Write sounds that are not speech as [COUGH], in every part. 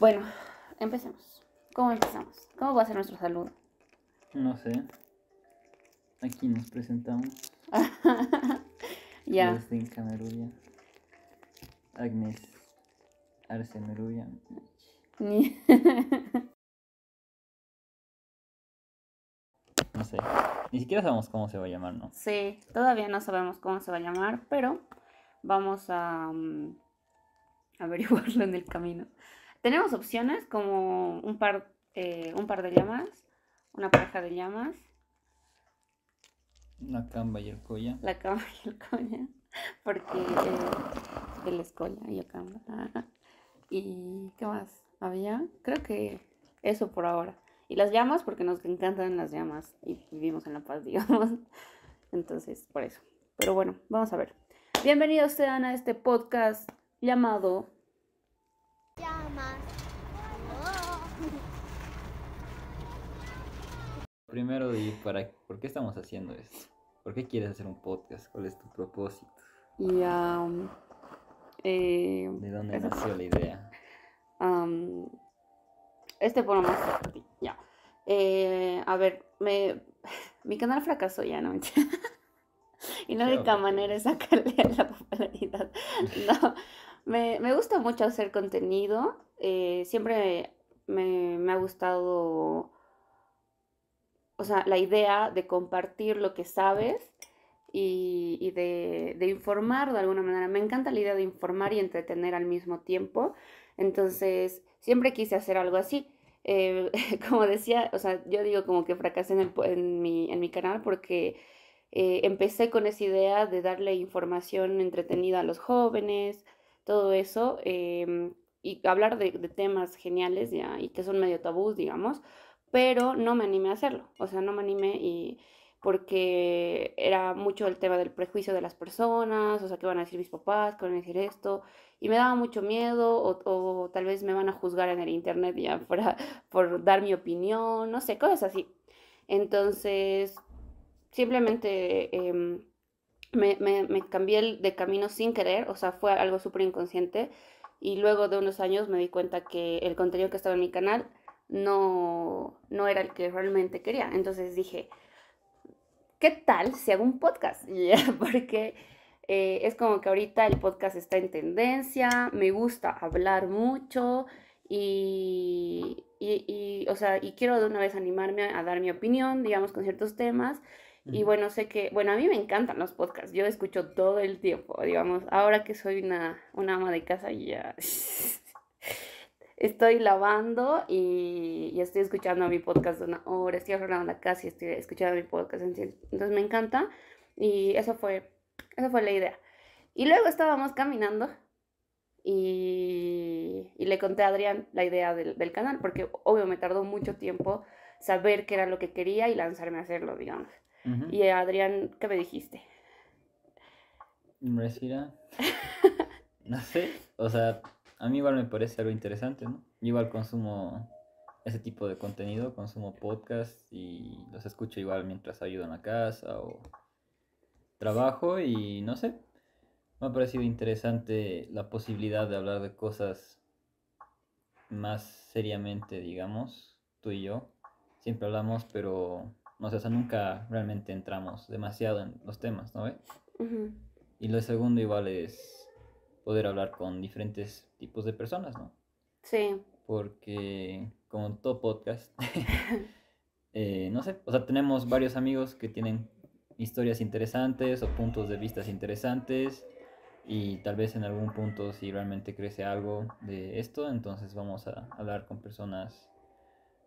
Bueno, empecemos. ¿Cómo empezamos? ¿Cómo va a ser nuestro saludo? No sé. Aquí nos presentamos. [LAUGHS] ya. Agnes Ni. [LAUGHS] no sé. Ni siquiera sabemos cómo se va a llamar, ¿no? Sí, todavía no sabemos cómo se va a llamar, pero vamos a mm, averiguarlo en el camino. Tenemos opciones como un par, eh, un par de llamas, una pareja de llamas. La camba y el colla. La camba y el colla. Porque eh, es escolla y yo camba. ¿Y qué más había? Creo que eso por ahora. Y las llamas, porque nos encantan las llamas y vivimos en La Paz, [LAUGHS] digamos. Entonces, por eso. Pero bueno, vamos a ver. Bienvenidos sean a este podcast llamado Primero, y para, ¿por qué estamos haciendo esto? ¿Por qué quieres hacer un podcast? ¿Cuál es tu propósito? Um, eh, ¿De dónde nació la idea? Um, este por lo más ya. Eh, a ver, me, [LAUGHS] mi canal fracasó ya, ¿no? [LAUGHS] y de única manera es sacarle la popularidad. [LAUGHS] No, me, gusta mucho hacer contenido. Eh, siempre me, me, ha gustado o sea, la idea de compartir lo que sabes y, de, informar de alguna manera. Me encanta la idea de informar y entretener al mismo tiempo. Entonces, siempre quise hacer algo así. Eh, [LAUGHS] como decía, o sea, yo digo como que fracasé en, mi, canal porque eh, empecé con esa idea de darle información entretenida a los jóvenes, todo eso, em, y hablar de, temas geniales y que son medio tabús, digamos, pero no me animé a hacerlo, o sea, no me animé y porque era mucho el tema del prejuicio de las personas, o sea, qué van a decir mis papás, qué van a decir esto, y me daba mucho miedo, o, o tal vez me van a juzgar en el internet ya para, [LAUGHS] por dar mi opinión, no sé, cosas así. Entonces, simplemente em, me, me, me, cambié de camino sin querer, o sea, fue algo súper inconsciente, y luego de unos años me di cuenta que el contenido que estaba en mi canal no, no era el que realmente quería. Entonces dije, ¿qué tal si hago un podcast? [LAUGHS] porque eh, es como que ahorita el podcast está en tendencia, me gusta hablar mucho y, o sea, y quiero de una vez animarme a, dar mi opinión, digamos, con ciertos temas. Y bueno, sé que, bueno, a mí me encantan los podcasts, yo escucho todo el tiempo, digamos, ahora que soy una, ama de casa, ya, [LAUGHS] estoy lavando y, estoy escuchando mi podcast de una hora, estoy arreglando la casa y estoy escuchando mi podcast. Entonces me encanta y eso fue, esa fue la idea. Y luego estábamos caminando y, le conté a Adrián la idea del, canal, porque obvio me tardó mucho tiempo saber qué era lo que quería y lanzarme a hacerlo, digamos. Y Adrián, ¿qué me dijiste? Respira. [LAUGHS] no sé, o sea, a mí igual me parece algo interesante, ¿no? Yo igual consumo ese tipo de contenido, consumo podcasts y los escucho igual mientras ayudo en la casa o trabajo y no sé. Me ha parecido interesante la posibilidad de hablar de cosas más seriamente, digamos, tú y yo. Siempre hablamos, pero no sé, o nunca realmente entramos demasiado en los temas, ¿no ves? Y lo segundo igual es poder hablar con diferentes tipos de personas, ¿no? Sí. Porque como todo podcast, [LAUGHS] [LAUGHS] eh, no sé, o sea, tenemos varios amigos que tienen historias interesantes o puntos de vistas interesantes y tal vez en algún punto si realmente crece algo de esto, entonces vamos a hablar con personas,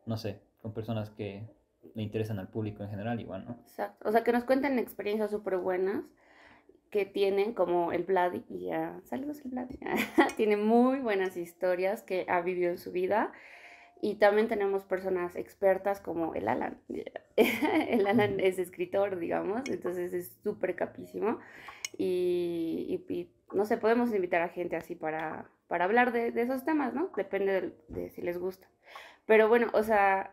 no sé, con personas que le interesan al público en general igual, ¿no? Exacto, o sea, que nos cuenten experiencias súper buenas que tienen, como el Vlad, y ya, saludos el Vlad, [LAUGHS] tiene muy buenas historias que ha vivido en su vida. Y también tenemos personas expertas como el Alan. [LAUGHS] el Alan es escritor, digamos, entonces es súper capísimo. Y, no sé, podemos invitar a gente así para, para hablar de, esos temas, ¿no? Depende de si les gusta. Pero bueno, o sea,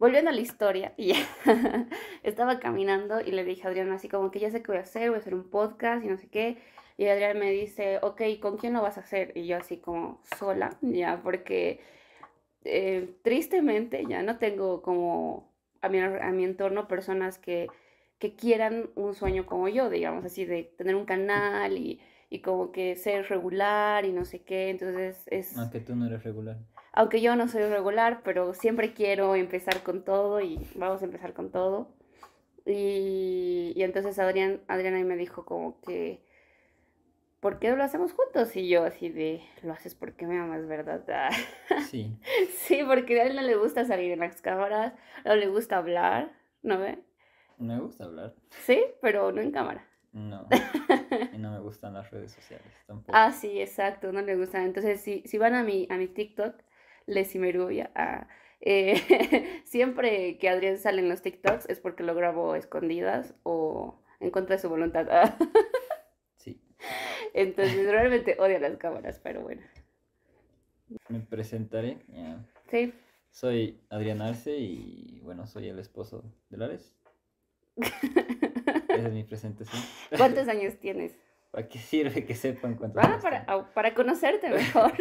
Volviendo a la historia, [LAUGHS] estaba caminando y le dije a Adrián así como que ya sé qué voy a hacer, voy a hacer un podcast y no sé qué. Y Adrián me dice, ok, ¿con quién lo vas a hacer? Y yo así como sola, ya, porque eh, tristemente ya no tengo como a mi, a entorno personas que, quieran un sueño como yo, digamos así, de tener un canal y, y como que ser regular y no sé qué. Entonces es... Ah, que tú no eres regular aunque yo no soy regular, pero siempre quiero empezar con todo y vamos a empezar con todo. Y, entonces Adrián, ahí me dijo como que, ¿por qué lo hacemos juntos? Y yo así de, lo haces porque me amas, ¿verdad? Ah". [LAUGHS] Sí. sí, porque a él no le gusta salir en las cámaras, no le gusta hablar, ¿no ve? Me gusta hablar. Sí, pero no en cámara. No. [LAUGHS] y no me gustan las redes sociales tampoco. Ah, sí, exacto, no le gustan. Entonces, si, van a mi, a mi TikTok, Lesimeruya. Ah, eh, [LAUGHS] siempre que Adrián sale en los TikToks es porque lo grabo escondidas o en contra de su voluntad. [LAUGHS] Sí. Entonces [LAUGHS] realmente odio las cámaras, pero bueno. Me presentaré. Sí. Soy Adrián Arce y bueno, soy el esposo de Lares. Esa es mi presentación. ¿Cuántos años tienes? ¿Para qué sirve que sepan cuántos cuanto? Ah, años para, para conocerte mejor.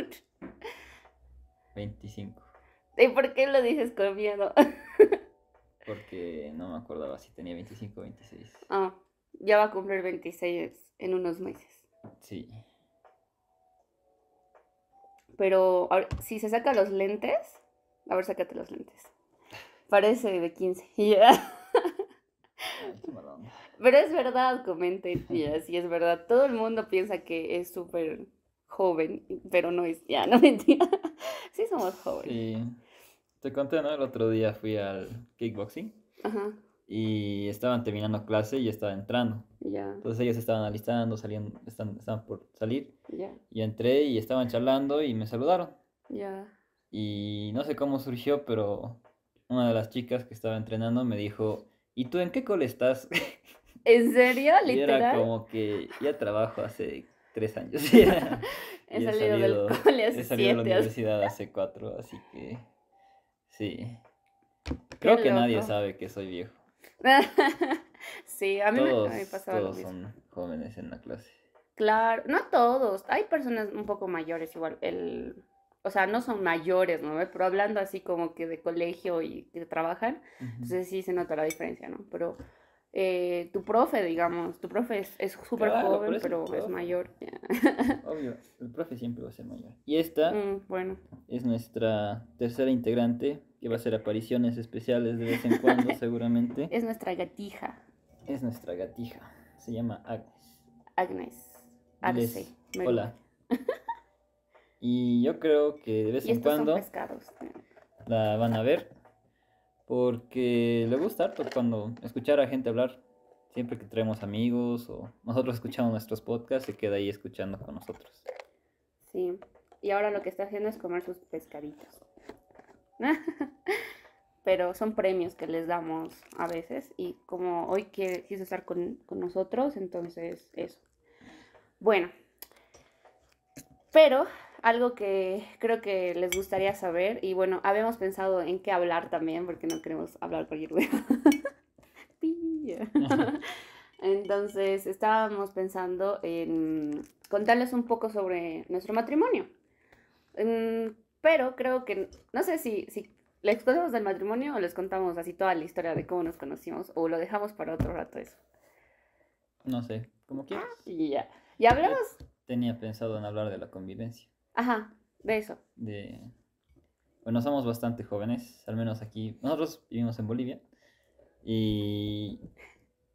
25. ¿Y por qué lo dices con miedo? [LAUGHS] Porque no me acordaba si tenía 25 o 26. Ah, ya va a cumplir 26 en unos meses. Sí. Pero si se saca los lentes, a ver, sácate los lentes. [LAUGHS] Parece de 15. [LAUGHS] Ah, pero es verdad, comenten, tía, Y es verdad. Todo el mundo piensa que es súper joven, pero no es, ya, no mentira. Sí, somos jóvenes. Sí. Te conté, ¿no? El otro día fui al kickboxing. Ajá. Y estaban terminando clase y estaba entrando. Ya. Entonces ellos estaban alistando, salían, están, estaban por salir. Ya. Y entré y estaban charlando y me saludaron. Ya. Y no sé cómo surgió, pero una de las chicas que estaba entrenando me dijo, ¿y tú en qué cole estás? ¿En serio? ¿Literal? [LAUGHS] Y era como que ya trabajo hace tres años. [LAUGHS] He, salido, del [LAUGHS] hace He salido de la universidad hace cuatro, así que sí. Creo que nadie sabe que soy viejo. [LAUGHS] sí, a mí me, ha pasado todos lo mismo. son jóvenes en la clase. Claro, no todos. Hay personas un poco mayores igual. El, o sea, no son mayores, ¿no? Pero hablando así como que de colegio y que trabajan, entonces sí se nota la diferencia, ¿no? Pero eh, tu profe, digamos. Tu profe es súper joven, pero es mayor. [LAUGHS] Obvio, el profe siempre va a ser mayor. Y esta mm, es nuestra tercera integrante, que va a hacer apariciones especiales de vez en [LAUGHS] cuando, seguramente. Es nuestra gatija. Es nuestra gatija. Se llama Agnes. Agnes. Agnes. Hola. y yo creo que de [LAUGHS] vez en cuando... La van a ver porque le gusta harto cuando escuchar a gente hablar. Siempre que traemos amigos o nosotros escuchamos nuestros podcasts, se queda ahí escuchando con nosotros. Sí, y ahora lo que está haciendo es comer sus pescaditos. [LAUGHS] Pero son premios que les damos a veces y como hoy quieres quiso estar con, con nosotros, entonces eso. Bueno, pero algo que creo que les gustaría saber. Y bueno, habíamos pensado en qué hablar también, porque no queremos hablar por luego. [LAUGHS] [LAUGHS] Entonces, estábamos pensando en contarles un poco sobre nuestro matrimonio. Mm, pero creo que, no sé si, si les contamos del matrimonio o les contamos así toda la historia de cómo nos conocimos o lo dejamos para otro rato eso. No sé, como quieras. Ah, y ya. Y hablamos. Tenía pensado en hablar de la convivencia. Ajá, de eso. Bueno, somos bastante jóvenes, al menos aquí. Nosotros vivimos en Bolivia. Y.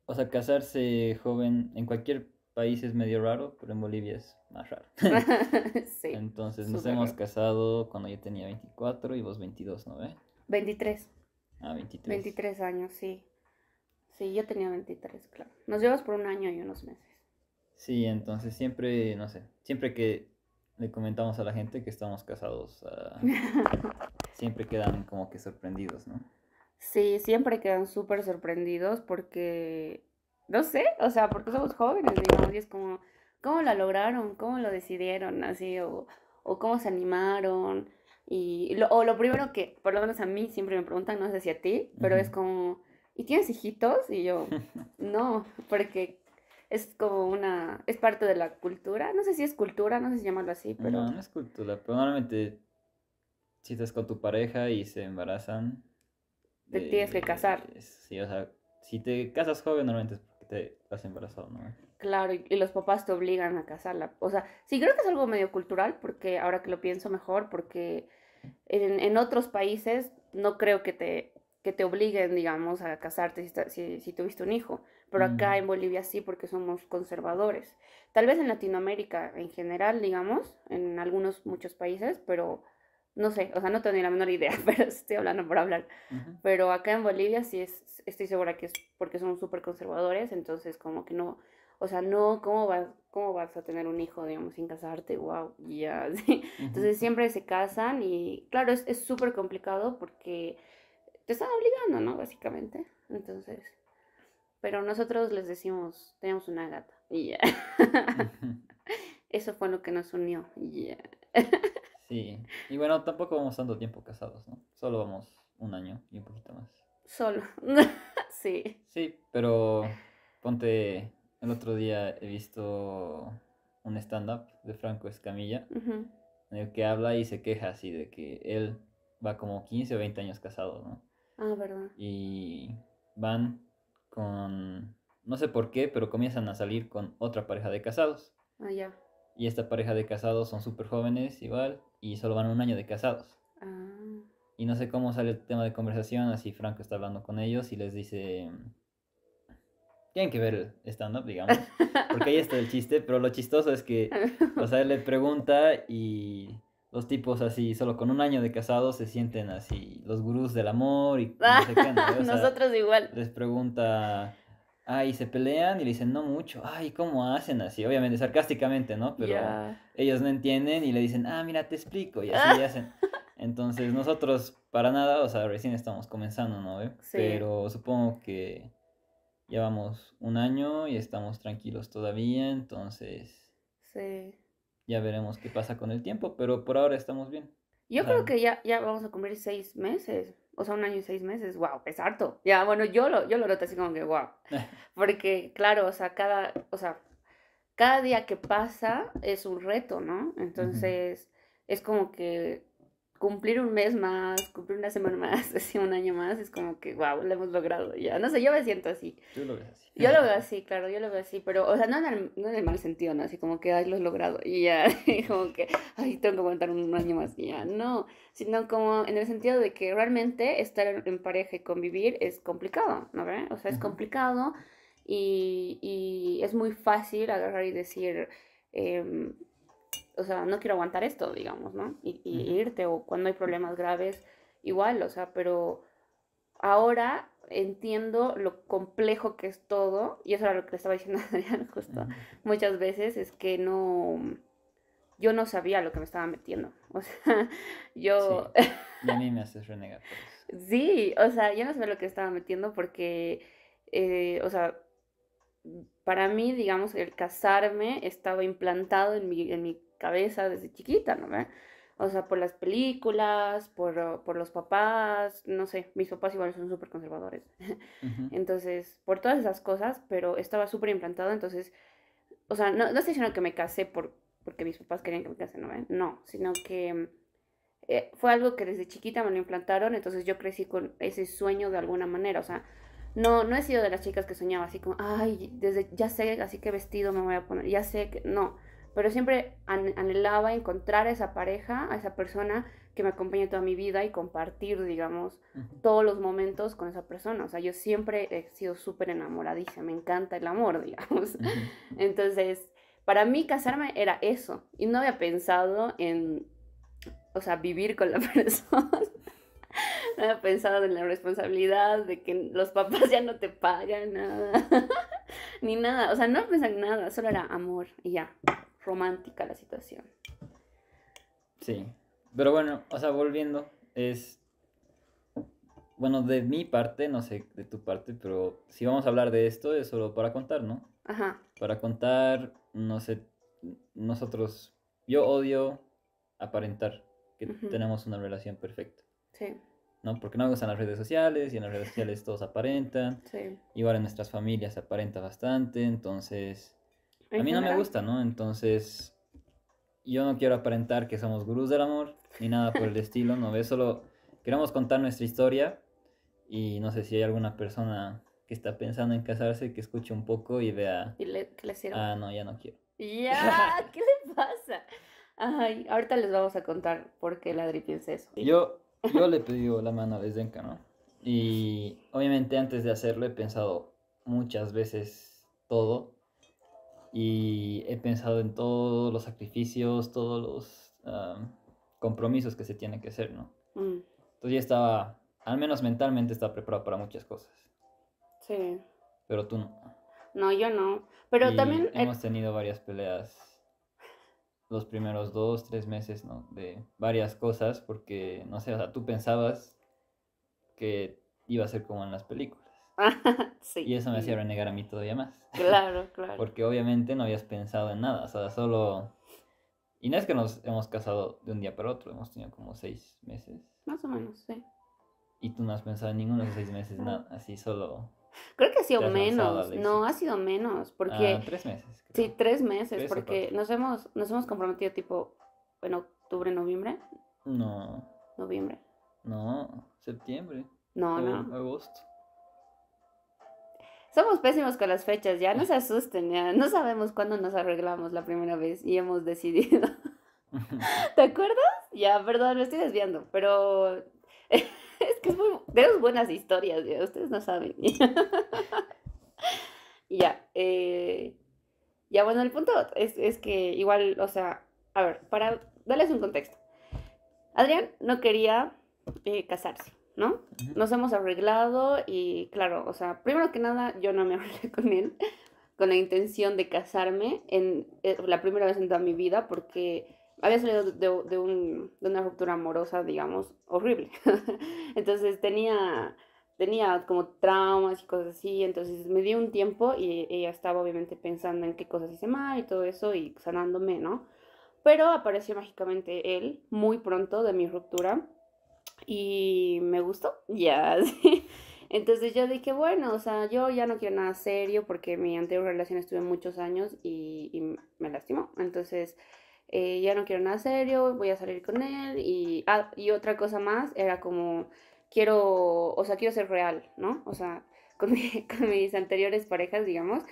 O sea, casarse joven en cualquier país es medio raro, pero en Bolivia es más raro. [LAUGHS] [LAUGHS] sí. Entonces nos hemos casado cuando yo tenía 24 y vos 22, ¿no ve? 23. Ah, 23. 23 años, sí. Sí, yo tenía 23, claro. Nos llevamos por un año y unos meses. Sí, entonces siempre, no sé, siempre que le comentamos a la gente que estamos casados, ah, [LAUGHS] siempre quedan como que sorprendidos, ¿no? Sí, siempre quedan súper sorprendidos porque, no sé, o sea, porque somos jóvenes, digamos, y es como, ¿cómo lo lograron? ¿Cómo lo decidieron? Así, o, cómo se animaron. Y lo, o lo primero que, por lo menos a mí siempre me preguntan, no sé si a ti, pero es como, ¿y tienes hijitos? Y yo, [LAUGHS] no, porque es como una, es parte de la cultura, no sé si es cultura, no sé si llamarlo así, pero... No, no es cultura, pero normalmente si estás con tu pareja y se embarazan... Te tienes que eh, casar. sí, o sea, si te casas joven normalmente es porque te has embarazado, ¿no? Claro, y, los papás te obligan a casarla. O sea, sí creo que es algo medio cultural, porque ahora que lo pienso mejor, porque en otros países no creo que te que te obliguen, digamos, a casarte si, tuviste un hijo. Pero acá en Bolivia sí, porque somos conservadores. Tal vez en Latinoamérica en general, digamos, en algunos, muchos países, pero no sé, o sea, no tengo ni la menor idea, [LAUGHS] pero estoy hablando por hablar. Pero acá en Bolivia sí es, estoy segura que es porque somos súper conservadores, entonces como que no, o sea, no, ¿cómo vas, cómo vas a tener un hijo, digamos, sin casarte? Wow, ya, [LAUGHS] Entonces siempre se casan y claro, es súper complicado porque te están obligando, ¿no? Básicamente. Entonces, pero nosotros les decimos, tenemos una gata. Y ya. [LAUGHS] Eso fue lo que nos unió. sí. Y bueno, tampoco vamos tanto tiempo casados, ¿no? Solo vamos un año y un poquito más. Solo. [LAUGHS] sí. Sí, pero ponte, el otro día he visto un stand-up de Franco Escamilla, en el que habla y se queja así de que él va como 15 o 20 años casado, ¿no? Ah, verdad. Y van con, no sé por qué, pero comienzan a salir con otra pareja de casados. Ah, ya. Y esta pareja de casados son súper jóvenes igual y solo van un año de casados. Ah. Y no sé cómo sale el tema de conversación, así Franco está hablando con ellos y les dice... Tienen que ver el stand-up, digamos, [LAUGHS] porque ahí está el chiste, pero lo chistoso es que, o sea, él le pregunta y los tipos así, solo con un año de casado, se sienten así, los gurús del amor y [LAUGHS] no sé qué, Nosotros igual. Les pregunta, ay, se pelean y le dicen, no mucho, ay, ¿cómo hacen así? Obviamente, sarcásticamente, ¿no? Pero ellos no entienden y le dicen, ah, mira, te explico, y así [LAUGHS] hacen. Entonces, nosotros para nada, o sea, recién estamos comenzando, ¿no? ¿Eh? Pero supongo que llevamos un año y estamos tranquilos todavía, entonces... Sí. Ya veremos qué pasa con el tiempo, pero por ahora estamos bien. Yo creo que ya, ya vamos a cumplir seis meses, o sea, un año y seis meses, wow, es harto. Ya, bueno, yo lo, yo lo noto así como que wow. [LAUGHS] Porque, claro, o sea, cada, o sea, cada día que pasa es un reto, ¿no? Entonces, es como que cumplir un mes más, cumplir una semana más, [LAUGHS] así un año más, es como que, wow, lo hemos logrado ya. No sé, yo me siento así. Yo lo veo así. Yo lo veo así, claro, yo lo veo así, pero, o sea, no en el, mal sentido, ¿no? Así como que, ay, lo he logrado y ya, [LAUGHS] como que, ay, tengo que aguantar un año más y ya, no, sino como en el sentido de que realmente estar en pareja y convivir es complicado, ¿no? ¿Ve? O sea, es complicado y, y es muy fácil agarrar y decir, eh, o sea, no quiero aguantar esto, digamos, ¿no? Y, irte o cuando hay problemas graves, igual, o sea, pero ahora entiendo lo complejo que es todo, y eso era lo que te estaba diciendo [LAUGHS] a justo muchas veces, es que no, yo no sabía lo que me estaba metiendo, [LAUGHS] o sea, yo... Sí. me [LAUGHS] renegar. sí, o sea, yo no sabía lo que estaba metiendo porque, eh, o sea, para mí, digamos, el casarme estaba implantado en mi, en mi cabeza desde chiquita, ¿no? ¿Ve? O sea, por las películas, por, uh, por, los papás, no sé, mis papás igual son súper conservadores. [LAUGHS] Entonces, por todas esas cosas, pero estaba súper implantado, entonces, o sea, no, no estoy diciendo que me casé por, porque mis papás querían que me casé, ¿no? ¿Ve? No, sino que mm, eh, fue algo que desde chiquita me lo implantaron, entonces yo crecí con ese sueño de alguna manera, o sea, no, no he sido de las chicas que soñaba así como, ay, desde ya sé, así que vestido me voy a poner, ya sé que no. Pero siempre anhelaba encontrar a esa pareja, a esa persona que me acompañe toda mi vida y compartir, digamos, todos los momentos con esa persona. O sea, yo siempre he sido súper enamoradísima me encanta el amor, [LAUGHS] digamos. Entonces, para mí casarme era eso. Y no había pensado en, o sea, vivir con la [LAUGHS] persona. [LAUGHS] pensado en la responsabilidad de que los papás ya no te pagan nada, [LAUGHS] ni nada, o sea, no pensaba en nada, solo era amor y ya, romántica la situación. Sí, pero bueno, o sea, volviendo, es... Bueno, de mi parte, no sé de tu parte, pero si vamos a hablar de esto es solo para contar, ¿no? Ajá. Para contar, no sé, nosotros, yo odio aparentar que tenemos una relación perfecta. Sí. ¿no? Porque no gustan las redes sociales y en las redes sociales todos aparentan. Sí. Igual en nuestras familias se aparenta bastante, entonces a mí no me gusta, ¿no? Entonces yo no quiero aparentar que somos gurús del amor ni nada por el [LAUGHS] estilo, ¿no ve Solo queremos contar nuestra historia y no sé si hay alguna persona que está pensando en casarse que escuche un poco y vea... ¿Y le, le Ah, no, ya no quiero. Ya, [LAUGHS] ¿qué le pasa? Ay, ahorita les vamos a contar por qué Ladri piensa eso. Yo yo le pedí la mano a Lesdenka, ¿no? Y obviamente antes de hacerlo he pensado muchas veces todo. Y he pensado en todos los sacrificios, todos los compromisos que se tienen que hacer, ¿no? Mm. Entonces ya estaba, al menos mentalmente estaba preparado para muchas cosas. Sí. Pero tú no. No, yo no. Pero también... Eh, hemos tenido varias peleas los primeros dos, tres meses, ¿no? De varias cosas, porque, no sé, o sea, tú pensabas que iba a ser como en las películas. [LAUGHS] sí. Y eso me hacía renegar a mí todavía más. Claro, [LAUGHS] claro. porque obviamente no habías pensado en nada, o sea, solo... Y no es que nos hemos casado de un día para otro, hemos tenido como seis meses. Más o menos, sí. Y tú no has pensado en ninguno de esos seis meses, nada, así solo Creo que ha sido menos, no, ha sido menos, porque... Ah, tres meses. Sí, tres meses, porque nos hemos, nos hemos comprometido tipo en octubre, noviembre. No. Noviembre. No, septiembre. No, no. Agosto. Somos pésimos con las fechas, ya no [LAUGHS] se asusten, ya no sabemos cuándo nos arreglamos la primera vez y hemos decidido. [LAUGHS] ¿Te acuerdas? Ya, perdón, me estoy desviando, pero es que es muy, tenemos buenas historias, ustedes no saben. [LAUGHS] ya, eh, ya bueno, el punto es, que igual, o sea, a ver, para darles un contexto. Adrián no quería eh, casarse, ¿no? Nos hemos arreglado y claro, o sea, primero que nada yo no me arreglé [LAUGHS] con él con la intención de casarme en eh, la primera vez en toda mi vida porque había salido de, una ruptura amorosa, digamos, horrible. [LAUGHS] entonces tenía, tenía como traumas y cosas así, entonces me dio un tiempo y ella estaba obviamente pensando en qué cosas hice mal y todo eso y sanándome, ¿no? Pero apareció mágicamente él muy pronto de mi ruptura y me gustó, [LAUGHS] ya, Entonces yo dije, bueno, o sea, yo ya no quiero nada serio porque mi anterior relación estuve muchos años y me lastimó. Entonces eh, ya no quiero nada serio, voy a salir con él y, ah, y otra cosa más era como, quiero, o sea, quiero ser real, ¿no? O sea, [LAUGHS] con, mis anteriores parejas, digamos,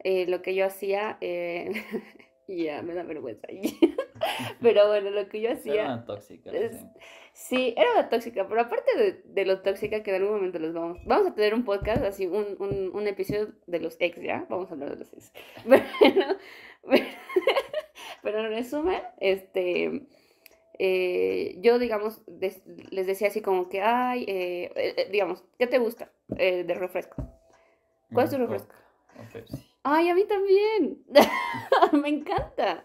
eh, lo que yo hacía, eh, [LAUGHS] ya, me da vergüenza, [LAUGHS] pero bueno, lo que yo hacía... Era tóxica. sí. era tóxica, pero aparte de, lo tóxica que en algún momento los vamos... Vamos a tener un podcast, así, un, un, episodio de los ex, ¿ya? Vamos a hablar de los ex. Bueno, pero en resumen, este, eh, yo, digamos, les decía así como que, ay, eh, eh, digamos, ¿qué te gusta de refresco? ¿Cuál es tu mm, refresco? Ay, a mí también. [LAUGHS] Me encanta.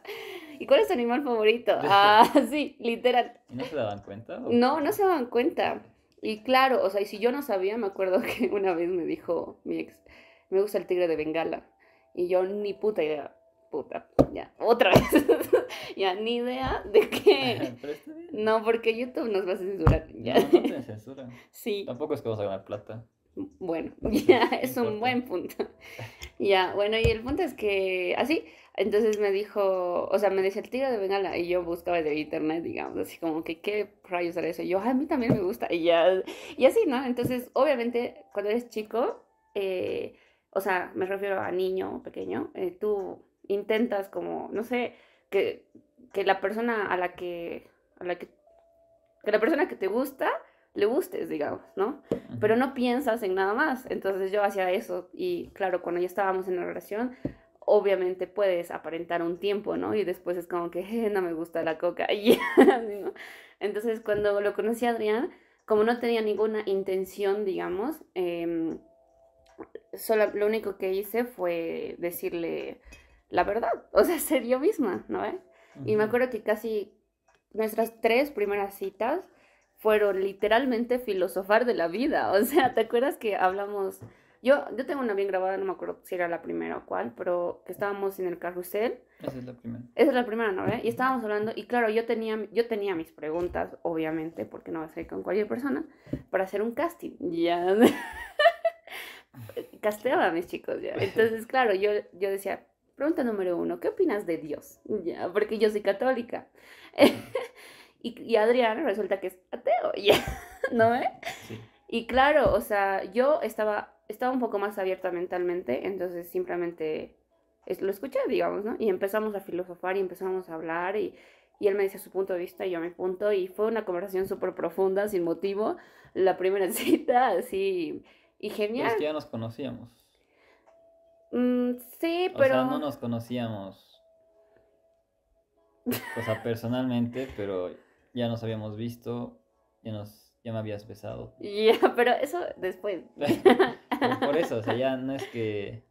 ¿Y cuál es tu animal favorito? Ah, [LAUGHS] sí, literal. no se daban cuenta? No, no se daban cuenta. Y claro, o sea, y si yo no sabía, me acuerdo que una vez me dijo mi ex, me gusta el tigre de Bengala. Y yo ni puta idea puta, ya, otra vez. [LAUGHS] ya, ni idea de qué. [LAUGHS] no, porque YouTube nos va a censurar. Ya. No, no te censura. [LAUGHS] Sí. Tampoco es que vas a ganar plata. Bueno, ya, es un buen punto. ya, bueno, y el punto es que así, ah, entonces me dijo, o sea, me decía el tío de venga y yo buscaba de internet, digamos, así como que qué rayos era eso. Y yo, ah, a mí también me gusta. Y ya, y así, ¿no? Entonces, obviamente, cuando eres chico, eh, o sea, me refiero a niño pequeño, eh, tú intentas como, no sé, que, la persona a la que, a la que, la persona que te gusta le gustes, digamos, ¿no? Pero no piensas en nada más. Entonces yo hacía eso y claro, cuando ya estábamos en la relación, obviamente puedes aparentar un tiempo, ¿no? Y después es como que no me gusta la coca. [LAUGHS] Y Entonces cuando lo conocí a Adrián, como no tenía ninguna intención, digamos, em, solo, lo único que hice fue decirle, la verdad, [LAUGHS] o sea, ser yo misma, ¿no? ve? Y me acuerdo que casi nuestras tres primeras citas fueron literalmente filosofar de la vida, [LAUGHS] o sea, ¿te acuerdas que hablamos... Yo, yo tengo una bien grabada, no me acuerdo si era la primera o cuál, pero estábamos en el carrusel. Esa es la primera. Esa es la primera, ¿no? ve? Y estábamos hablando, y claro, yo tenía, yo tenía mis preguntas, obviamente, porque no vas a ir con cualquier persona, para hacer un casting. [LAUGHS] Ya. Casteaba a mis chicos, ya. Entonces, claro, yo, yo decía, Pregunta número uno, ¿qué opinas de Dios? Ya, porque yo soy católica. [LAUGHS] y, Adrián resulta que es ateo, [LAUGHS] ya, ¿no? Y claro, o sea, yo estaba, estaba un poco más abierta mentalmente, entonces simplemente lo escuché, digamos, ¿no? Y empezamos a filosofar y empezamos a hablar y, él me dice su punto de vista y yo mi punto y fue una conversación súper profunda, sin motivo, la primera [LAUGHS] cita, así, y genial. ya nos conocíamos. Mm, sí, pero. O sea, no nos conocíamos. o sea, personalmente, [LAUGHS] pero ya nos habíamos visto, ya nos. Ya me habías besado. Ya, pero eso después. [LAUGHS] Pues por eso, o sea, ya no es que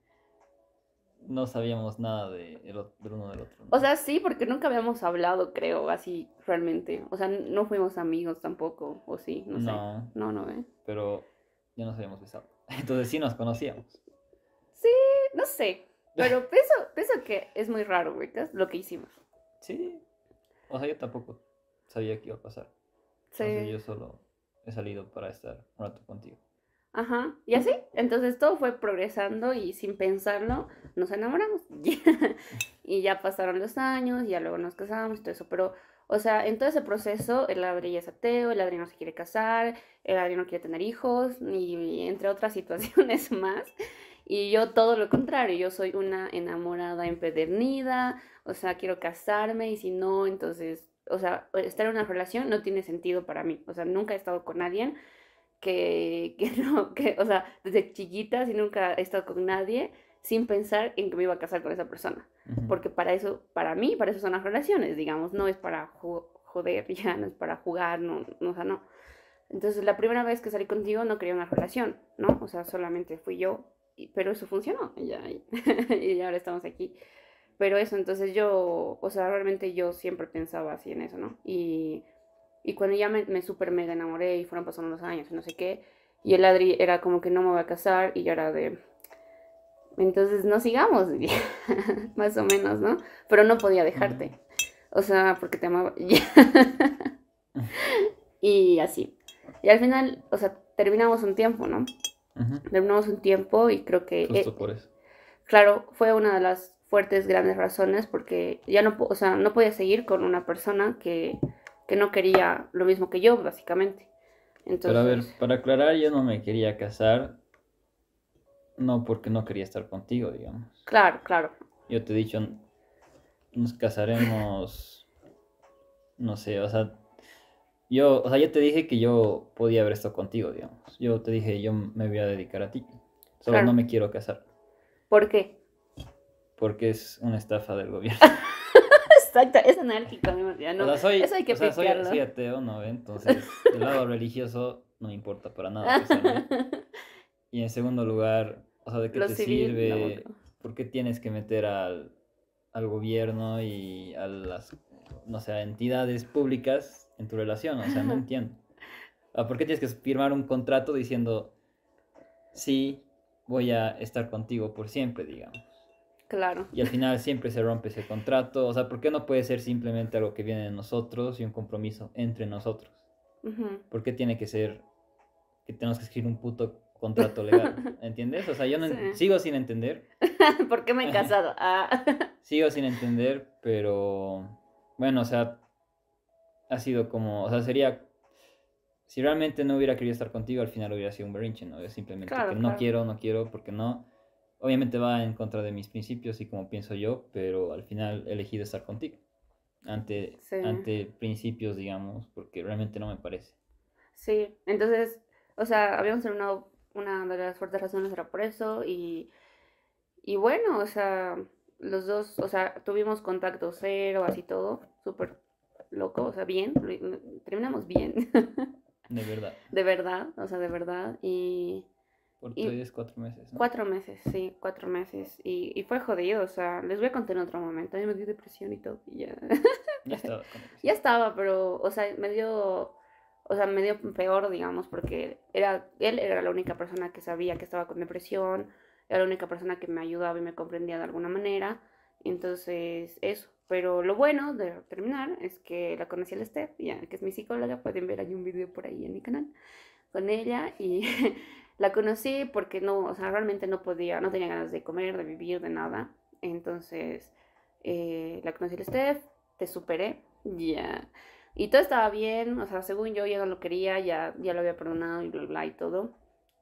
no sabíamos nada de, uno del otro. O sea, sí, porque nunca habíamos hablado, creo, así realmente. O sea, no fuimos amigos tampoco, o sí, no, no sé. No, no, ¿eh? Pero ya nos habíamos besado. [LAUGHS] Entonces sí nos conocíamos. Sí, no sé. Pero [LAUGHS] pienso, pienso que es muy raro, ¿verdad? Lo que hicimos. Sí. O sea, yo tampoco sabía que iba a pasar. Sí. Entonces yo solo he salido para estar un rato contigo. Ajá. Y así, entonces todo fue progresando y sin pensarlo nos enamoramos. [LAUGHS] y ya pasaron los años, ya luego nos casamos y todo eso. Pero, o sea, en todo ese proceso, el Adri es ateo, el Adri no se quiere casar, el Adri no quiere tener hijos, ni y entre otras [LAUGHS] situaciones más. Y yo todo lo contrario, yo soy una enamorada empedernida, o sea, quiero casarme y si no, entonces, o sea, estar en una relación no tiene sentido para mí, o sea, nunca he estado con nadie que, [LAUGHS] que no, que, o sea, desde chiquita, si nunca he estado con nadie, sin pensar en que me iba a casar con esa persona. Porque para eso, para mí, para eso son las relaciones, digamos, no es para joder, [LAUGHS] ya no es para jugar, no, no, o sea, no. Entonces, la primera vez que salí contigo no quería una relación, ¿no? O sea, solamente fui yo pero eso funcionó y, ya, [LAUGHS] ahora estamos aquí. Pero eso, entonces yo, o sea, realmente yo siempre pensaba así en eso, ¿no? Y, y cuando ya me, me súper mega enamoré y fueron pasando los años y no sé qué, y el Adri era como que no me voy a casar y yo era de, entonces no sigamos, [LAUGHS] más o menos, ¿no? Pero no podía dejarte, o sea, porque te amaba. [LAUGHS] y así. Y al final, o sea, terminamos un tiempo, ¿no? un tiempo y creo que... Eh, eso. Claro, fue una de las fuertes, grandes razones porque ya no, o sea, no podía seguir con una persona que, no quería lo mismo que yo, básicamente. Entonces... Pero ver, para aclarar, yo no me quería casar, no porque no quería estar contigo, digamos. Claro, claro. Yo te he dicho, nos casaremos, no sé, o sea, yo, o sea, yo te dije que yo podía haber esto contigo, digamos. Yo te dije, yo me voy a dedicar a ti. Solo no me quiero casar. ¿Por qué? Porque es una estafa del gobierno. [LAUGHS] Exacto, es anárquico. No, soy, eso hay que o soy, ateo, ¿no? Entonces, el lado religioso no importa para nada. Pues, [LAUGHS] y en segundo lugar, o sea, ¿de qué te sirve? ¿Por qué tienes que meter al, al gobierno y a las, no sé, a entidades públicas en tu relación, o sea, no entiendo. ¿Por qué tienes que firmar un contrato diciendo, sí, voy a estar contigo por siempre, digamos? Claro. Y al final siempre se rompe ese contrato, o sea, ¿por qué no puede ser simplemente algo que viene de nosotros y un compromiso entre nosotros? Porque ¿Por qué tiene que ser que tenemos que escribir un puto contrato legal. [LAUGHS] ¿Entiendes? O sea, yo sigo sin entender. [LAUGHS] ¿Por qué me he [LAUGHS] casado? Ah. sigo sin entender, pero bueno, o sea, ha sido como, o sea, sería, si realmente no hubiera querido estar contigo, al final hubiera sido un berrinche, ¿no? Es simplemente que no quiero, no quiero, porque no. Obviamente va en contra de mis principios y como pienso yo, pero al final he elegido estar contigo. Ante, ante principios, digamos, porque realmente no me parece. Sí, entonces, o sea, habíamos terminado una de las fuertes razones era por eso y, y bueno, o sea, los dos, o sea, tuvimos contacto cero, así todo, súper loco, o sea, bien, terminamos bien. [LAUGHS] De verdad. De verdad, o sea, de verdad. Y... Por cuatro meses. Cuatro meses, sí, cuatro meses. Y, fue jodido, o sea, les voy a contar en otro momento. A me dio depresión y todo. [LAUGHS] ya. estaba. ya estaba, pero, o sea, me dio, o sea, me dio peor, digamos, porque era, él era la única persona que sabía que estaba con depresión, era la única persona que me ayudaba y me comprendía de alguna manera. Entonces, eso, pero lo bueno de terminar es que la conocí al la Steph, ya, que es mi psicóloga, pueden ver, hay un video por ahí en mi canal con ella y [LAUGHS] la conocí porque no, o sea, realmente no podía, no tenía ganas de comer, de vivir, de nada. Entonces, eh, la conocí al la Steph, te superé, ya. Y todo estaba bien, o sea, según yo ya no lo quería, ya, ya lo había perdonado y bla, bla y todo.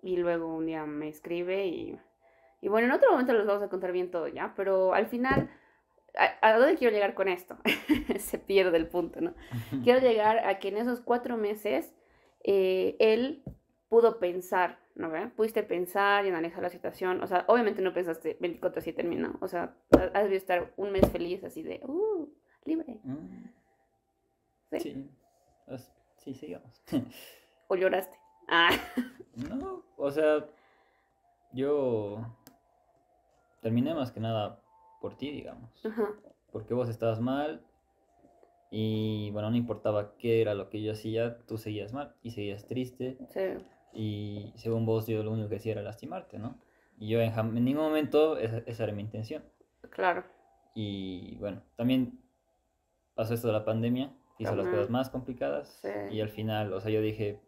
Y luego un día me escribe y, y bueno, en otro momento les vamos a contar bien todo ya, pero al final ¿A, dónde quiero llegar con esto? [LAUGHS] Se pierde el punto, ¿no? Quiero llegar a que en esos cuatro meses eh, él pudo pensar, ¿no? Pudiste pensar y analizar la situación. O sea, obviamente no pensaste 24-7 O sea, has visto estar un mes feliz así de, ¡uh! Libre. Mm. Sí. Sí, pues, sí sigamos. [LAUGHS] ¿O lloraste? Ah. [LAUGHS] No, o sea, yo terminé más que nada por ti, digamos. Porque vos estabas mal y bueno, no importaba qué era lo que yo hacía, tú seguías mal y seguías triste. Sí. Y según vos, yo lo único que hacía era lastimarte, ¿no? Y yo en, ningún momento esa, era mi intención. Claro. Y bueno, también pasó esto de la pandemia, hizo las cosas más complicadas. Y al final, o sea, yo dije,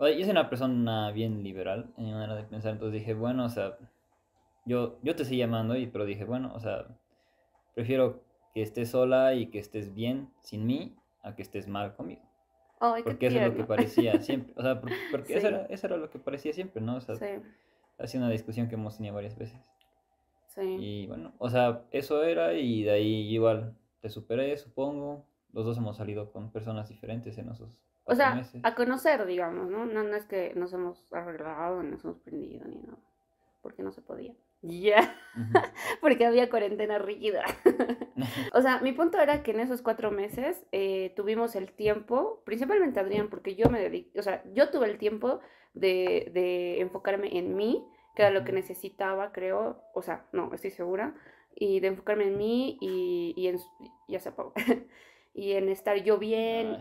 yo soy una persona bien liberal en mi manera de pensar, entonces dije, bueno, o sea, yo, yo te seguí llamando, y, pero dije, bueno, o sea, prefiero que estés sola y que estés bien sin mí a que estés mal conmigo. porque eso es lo que parecía [LAUGHS] siempre. O sea, porque, eso, era, eso, era, lo que parecía siempre, ¿no? O sea, sí. ha sido una discusión que hemos tenido varias veces. Sí. Y bueno, o sea, eso era y de ahí igual te superé, supongo. Los dos hemos salido con personas diferentes en esos o sea, meses. a conocer, digamos, ¿no? ¿no? es que nos hemos arreglado, nos hemos prendido ni nada, porque no se podía. Ya, [LAUGHS] porque había cuarentena rígida. [LAUGHS] o sea, mi punto era que en esos cuatro meses eh, tuvimos el tiempo, principalmente Adrián, porque yo me dediqué, o sea, yo tuve el tiempo de, enfocarme en mí, que era lo que necesitaba, creo, o sea, no, estoy segura, y de enfocarme en mí y, y en, ya se [LAUGHS] y en estar yo bien.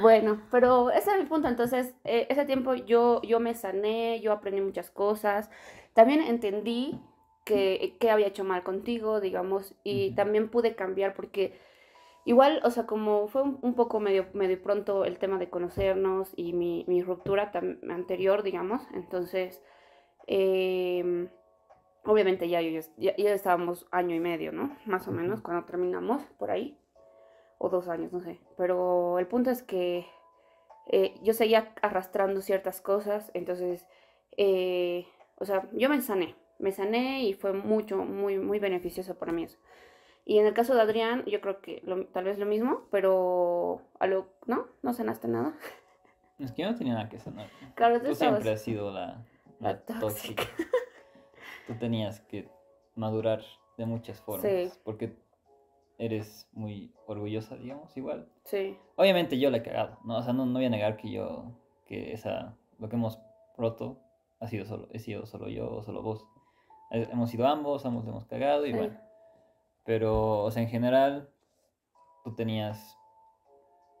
Bueno, pero ese es mi punto. Entonces, eh, ese tiempo yo, yo me sané, yo aprendí muchas cosas. También entendí que, había hecho mal contigo, digamos, y también pude cambiar porque igual, o sea, como fue un, poco medio, medio pronto el tema de conocernos y mi, ruptura anterior, digamos, entonces, em, obviamente ya, ya, ya estábamos año y medio, ¿no? Más o menos cuando terminamos por ahí o dos años, no sé. Pero el punto es que eh, yo seguía arrastrando ciertas cosas, entonces, eh, o sea, yo me sané, me sané y fue mucho, muy, muy beneficioso para mí eso. Y en el caso de Adrián, yo creo que tal vez lo mismo, pero a lo, ¿no? No sanaste nada. [LAUGHS] Es que yo no tenía nada que sanar. Claro, tú, tú siempre has sido la, la, tóxica. tú tenías que madurar de muchas formas, sí. porque eres muy orgullosa, digamos, igual. Sí. Obviamente yo la he cagado, ¿no? O sea, no, voy a negar que yo, que esa, lo que hemos roto ha sido solo, he sido solo yo o solo vos. Eh, hemos sido ambos, ambos hemos cagado y bueno. Pero, o sea, en general, tú tenías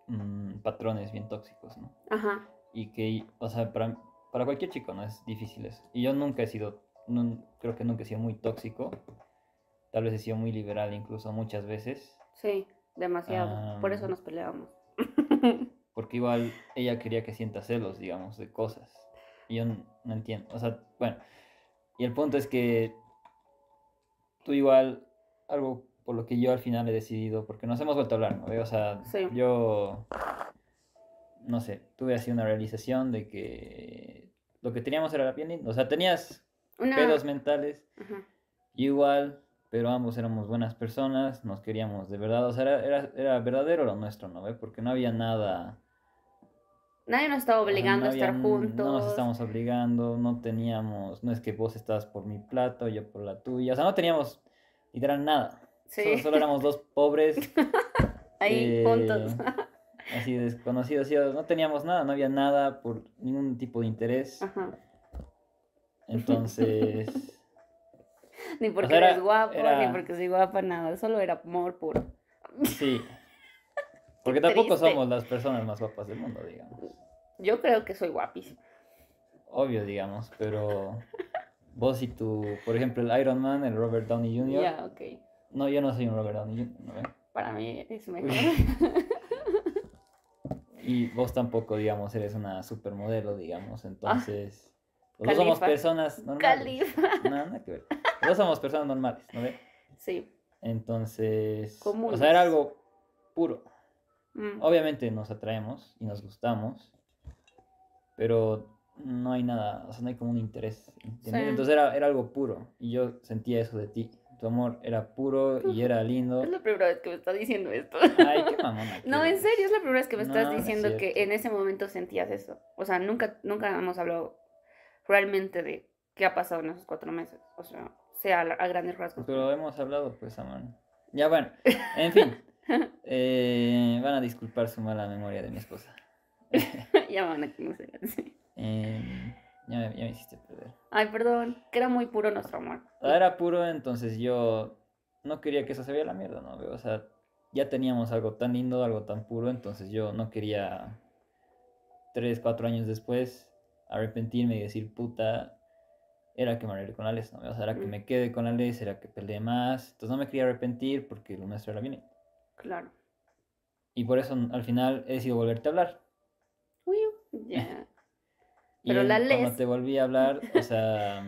mm, patrones bien tóxicos, ¿no? Ajá. Y que, o sea, para, para cualquier chico, ¿no? Es difícil eso. Y yo nunca he sido, no, creo que nunca he sido muy tóxico Tal vez he sido muy liberal incluso muchas veces. Sí, demasiado. Por eso nos peleábamos. [LAUGHS] porque igual ella quería que sienta celos, digamos, de cosas. Y yo no entiendo. O sea, bueno. Y el punto es que tú igual, algo por lo que yo al final he decidido, porque nos hemos vuelto a hablar, ¿no? O sea, yo, no sé, tuve así una realización de que lo que teníamos era la piel O sea, tenías pedos mentales. Igual pero ambos éramos buenas personas, nos queríamos de verdad, o sea, era, era, verdadero lo nuestro, ¿no? Porque no había nada... Nadie nos estaba obligando a estar juntos. No nos estábamos obligando, no teníamos, no es que vos estabas por mi plato, yo por la tuya, o sea, no teníamos literal nada. Sí. Solo, éramos dos pobres. [LAUGHS] Ahí, eh, juntos. [LAUGHS] así desconocidos, no teníamos nada, no había nada por ningún tipo de interés. Entonces... [LAUGHS] ni porque eres guapo, ni porque soy guapa, nada. Solo era amor puro. Sí. [LAUGHS] Porque tampoco somos las personas más guapas del mundo, digamos. Yo creo que soy guapísimo. Obvio, digamos, pero [LAUGHS] vos y tu... por ejemplo, el Iron Man, el Robert Downey Jr. Ya, No, yo no soy un Robert Downey Jr. Para mí es mejor. y vos tampoco, digamos, eres una supermodelo, digamos, ah. entonces... Los somos personas normales. Califa. No, no que ver. Los somos personas normales, ¿no ve? Sí. Entonces, o sea, era algo puro. Mm. Obviamente nos atraemos y nos gustamos, pero no hay nada, o sea, no hay como un interés. Entonces era, algo puro y yo sentía eso de ti. Tu amor era puro y era lindo. Es la primera vez que me estás diciendo esto. Ay, qué mamona. [LAUGHS] no, en serio, es la primera vez que me estás diciendo que en ese momento sentías eso. O sea, nunca, nunca hemos hablado realmente de qué ha pasado en esos cuatro meses. O sea, sea a, grandes rasgos. Pero hemos hablado, pues, amor Ya bueno, en fin. [LAUGHS] Eh, van a disculpar su mala memoria de mi esposa. [LAUGHS] ya van a conocer [LAUGHS] em, ya, ya me hiciste perder. Ay, perdón, que era muy puro nuestro amor. Era puro, entonces yo no quería que eso se vea la mierda, ¿no? O sea, ya teníamos algo tan lindo, algo tan puro, entonces yo no quería tres, cuatro años después arrepentirme y decir, puta, era que me arregle con Alex, ¿no? O sea, era que me quede con Alex, era que peleé más. Entonces no me quería arrepentir porque lo nuestro era bien. Claro. Y por eso al final he decidido volverte a hablar. Uy, [LAUGHS] ya. Pero la les... Cuando te volví a hablar, o sea.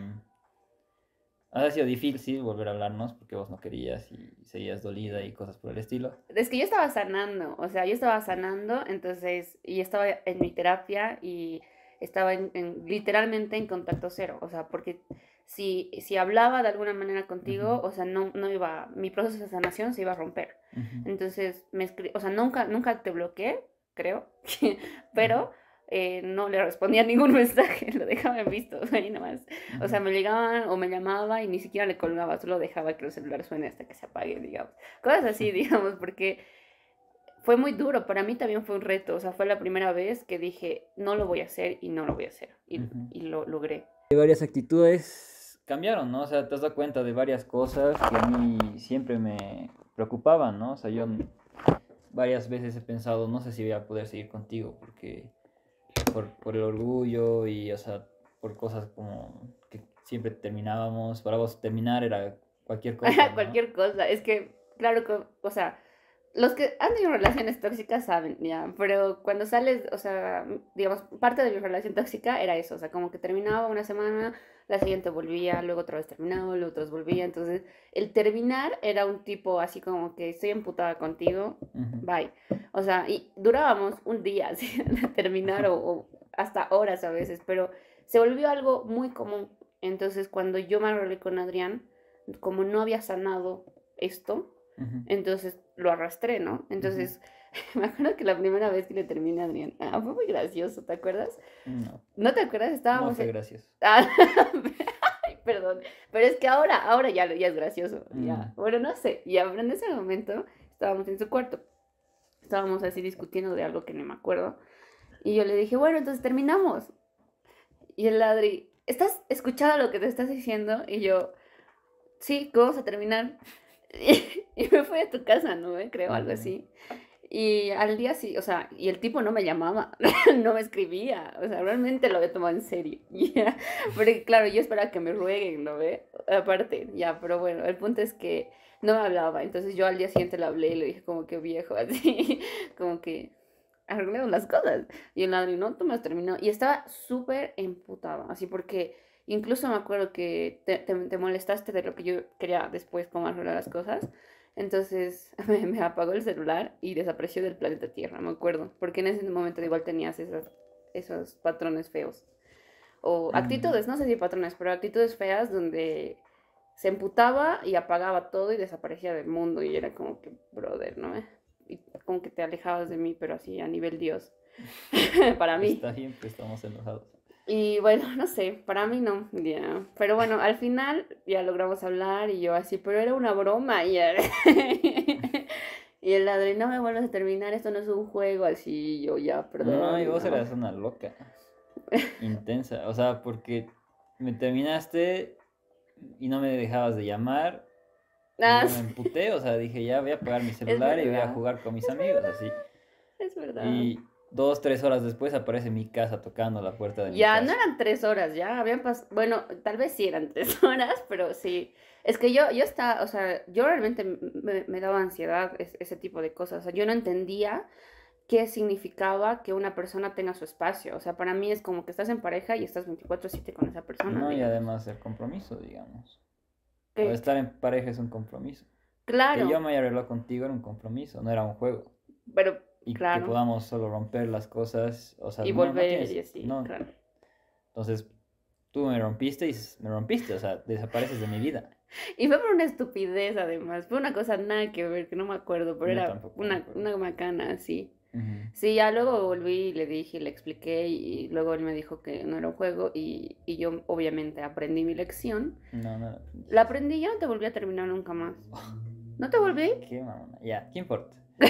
ha sido difícil volver a hablarnos porque vos no querías y seguías dolida y cosas por el estilo. Es que yo estaba sanando, o sea, yo estaba sanando, entonces, y estaba en mi terapia y estaba en, literalmente en contacto cero, o sea, porque si, si hablaba de alguna manera contigo, o sea, no, no iba, mi proceso de sanación se iba a romper. Entonces, me o sea, nunca, nunca te bloqueé, creo, [LAUGHS] pero eh, no le respondía [LAUGHS] ningún mensaje, lo dejaba en visto, [LAUGHS] ahí nomás. O sea, me llegaban o me llamaba y ni siquiera le colgaba, solo dejaba que el celular suene hasta que se apague, digamos. Cosas así, digamos, porque fue muy duro, para mí también fue un reto, o sea, fue la primera vez que dije, no lo voy a hacer y no lo voy a hacer, y, lo logré. Y varias actitudes cambiaron, ¿no? O sea, te has dado cuenta de varias cosas que a mí siempre me preocupaban, ¿no? O sea, yo varias veces he pensado, no sé si voy a poder seguir contigo, porque por, por el orgullo y, o sea, por cosas como que siempre terminábamos, para vos terminar era cualquier [LAUGHS] cosa. cualquier cosa, es que, claro que, o sea, los que han tenido relaciones tóxicas saben, ya, pero cuando sales, o sea, digamos, parte de mi relación tóxica era eso, o sea, como que terminaba una semana, la siguiente volvía, luego otra vez terminaba, luego otra vez volvía, entonces el terminar era un tipo así como que estoy emputada contigo, bye. O sea, y durábamos un día [LAUGHS] así, terminar o, hasta horas a veces, pero se volvió algo muy común. Entonces, cuando yo me arreglé con Adrián, como no había sanado esto, entonces lo arrastré, ¿no? Entonces, [LAUGHS] me acuerdo que la primera vez que le terminé a Adrián, ah, fue muy gracioso, ¿te acuerdas? No. te acuerdas? Estábamos. No fue gracioso. [LAUGHS] Ah, perdón. Pero es que ahora, ahora ya, ya es gracioso. Ya. Bueno, no sé. Y en ese momento estábamos en su cuarto. Estábamos así discutiendo de algo que no me acuerdo. Y yo le dije, bueno, entonces terminamos. Y el Adri, ¿estás escuchando lo que te estás diciendo? Y yo, sí, ¿cómo vamos a terminar? [LAUGHS] Y, me fui a tu casa, ¿no? Eh, creo, algo así. Y al día sí, o sea, y el tipo no me llamaba, [LAUGHS] no me escribía, o sea, realmente lo había tomado en serio. Pero [LAUGHS] Porque claro, yo esperaba que me rueguen, ¿no ve? Eh, aparte, ya, pero bueno, el punto es que no me hablaba, entonces yo al día siguiente le hablé y le dije como que viejo, así, como que arreglemos las cosas. Y el ladrón no, tú me has terminado. Y estaba súper emputada, así porque Incluso me acuerdo que te, molestaste de lo que yo quería después cómo arreglar las cosas. Entonces [LAUGHS] me, apagó el celular y desapareció del planeta Tierra, me acuerdo. Porque en ese momento igual tenías esas, esos patrones feos. O mm. actitudes, no sé si patrones, pero actitudes feas donde se emputaba y apagaba todo y desaparecía del mundo. Y era como que, brother, ¿no? Y como que te alejabas de mí, pero así a nivel Dios. [LAUGHS] Para mí. Está bien pues, estamos enojados. Y bueno, [LAUGHS] no sé, para mí no, ya. Pero bueno, al final ya logramos hablar y yo así, pero era una broma. Y, [LAUGHS] y el ladrón, no me vuelvas a terminar, esto no es un juego, así yo ya, perdón. No, y vos eras una loca. intensa, o sea, porque me terminaste y no me dejabas de llamar. Ah, me emputé, o sea, dije, ya voy a apagar mi celular y voy a jugar con mis amigos, así. Es verdad. Y dos, tres horas después aparece mi casa tocando la puerta de mi casa. Ya, no eran tres horas, ya habían pasado, bueno, tal vez sí eran [LAUGHS] tres horas, pero sí. Es que yo, yo estaba, o sea, yo realmente me, daba ansiedad ese tipo de cosas, o sea, yo no entendía qué significaba que una persona tenga su espacio. O sea, para mí es como que estás en pareja y estás 24/7 con esa persona. No, y además el compromiso, digamos. estar en pareja es un compromiso. Claro. Que yo me haya contigo era un compromiso, no era un juego. Pero y que podamos solo romper las cosas, o sea, y volver y así, Entonces, tú me rompiste y me rompiste, o sea, desapareces de mi vida. [LAUGHS] Y fue por una estupidez, además. Fue una cosa nada que ver, que no me acuerdo, pero era una, una macana así. Sí, ya luego volví y le dije y le expliqué y luego él me dijo que no era un juego y, y yo obviamente aprendí mi lección. No, no. La, aprendí yo ya no te volví a terminar nunca más. [LAUGHS] ¿No te volví? Qué mamona. Ya, ¿qué importa? [LAUGHS]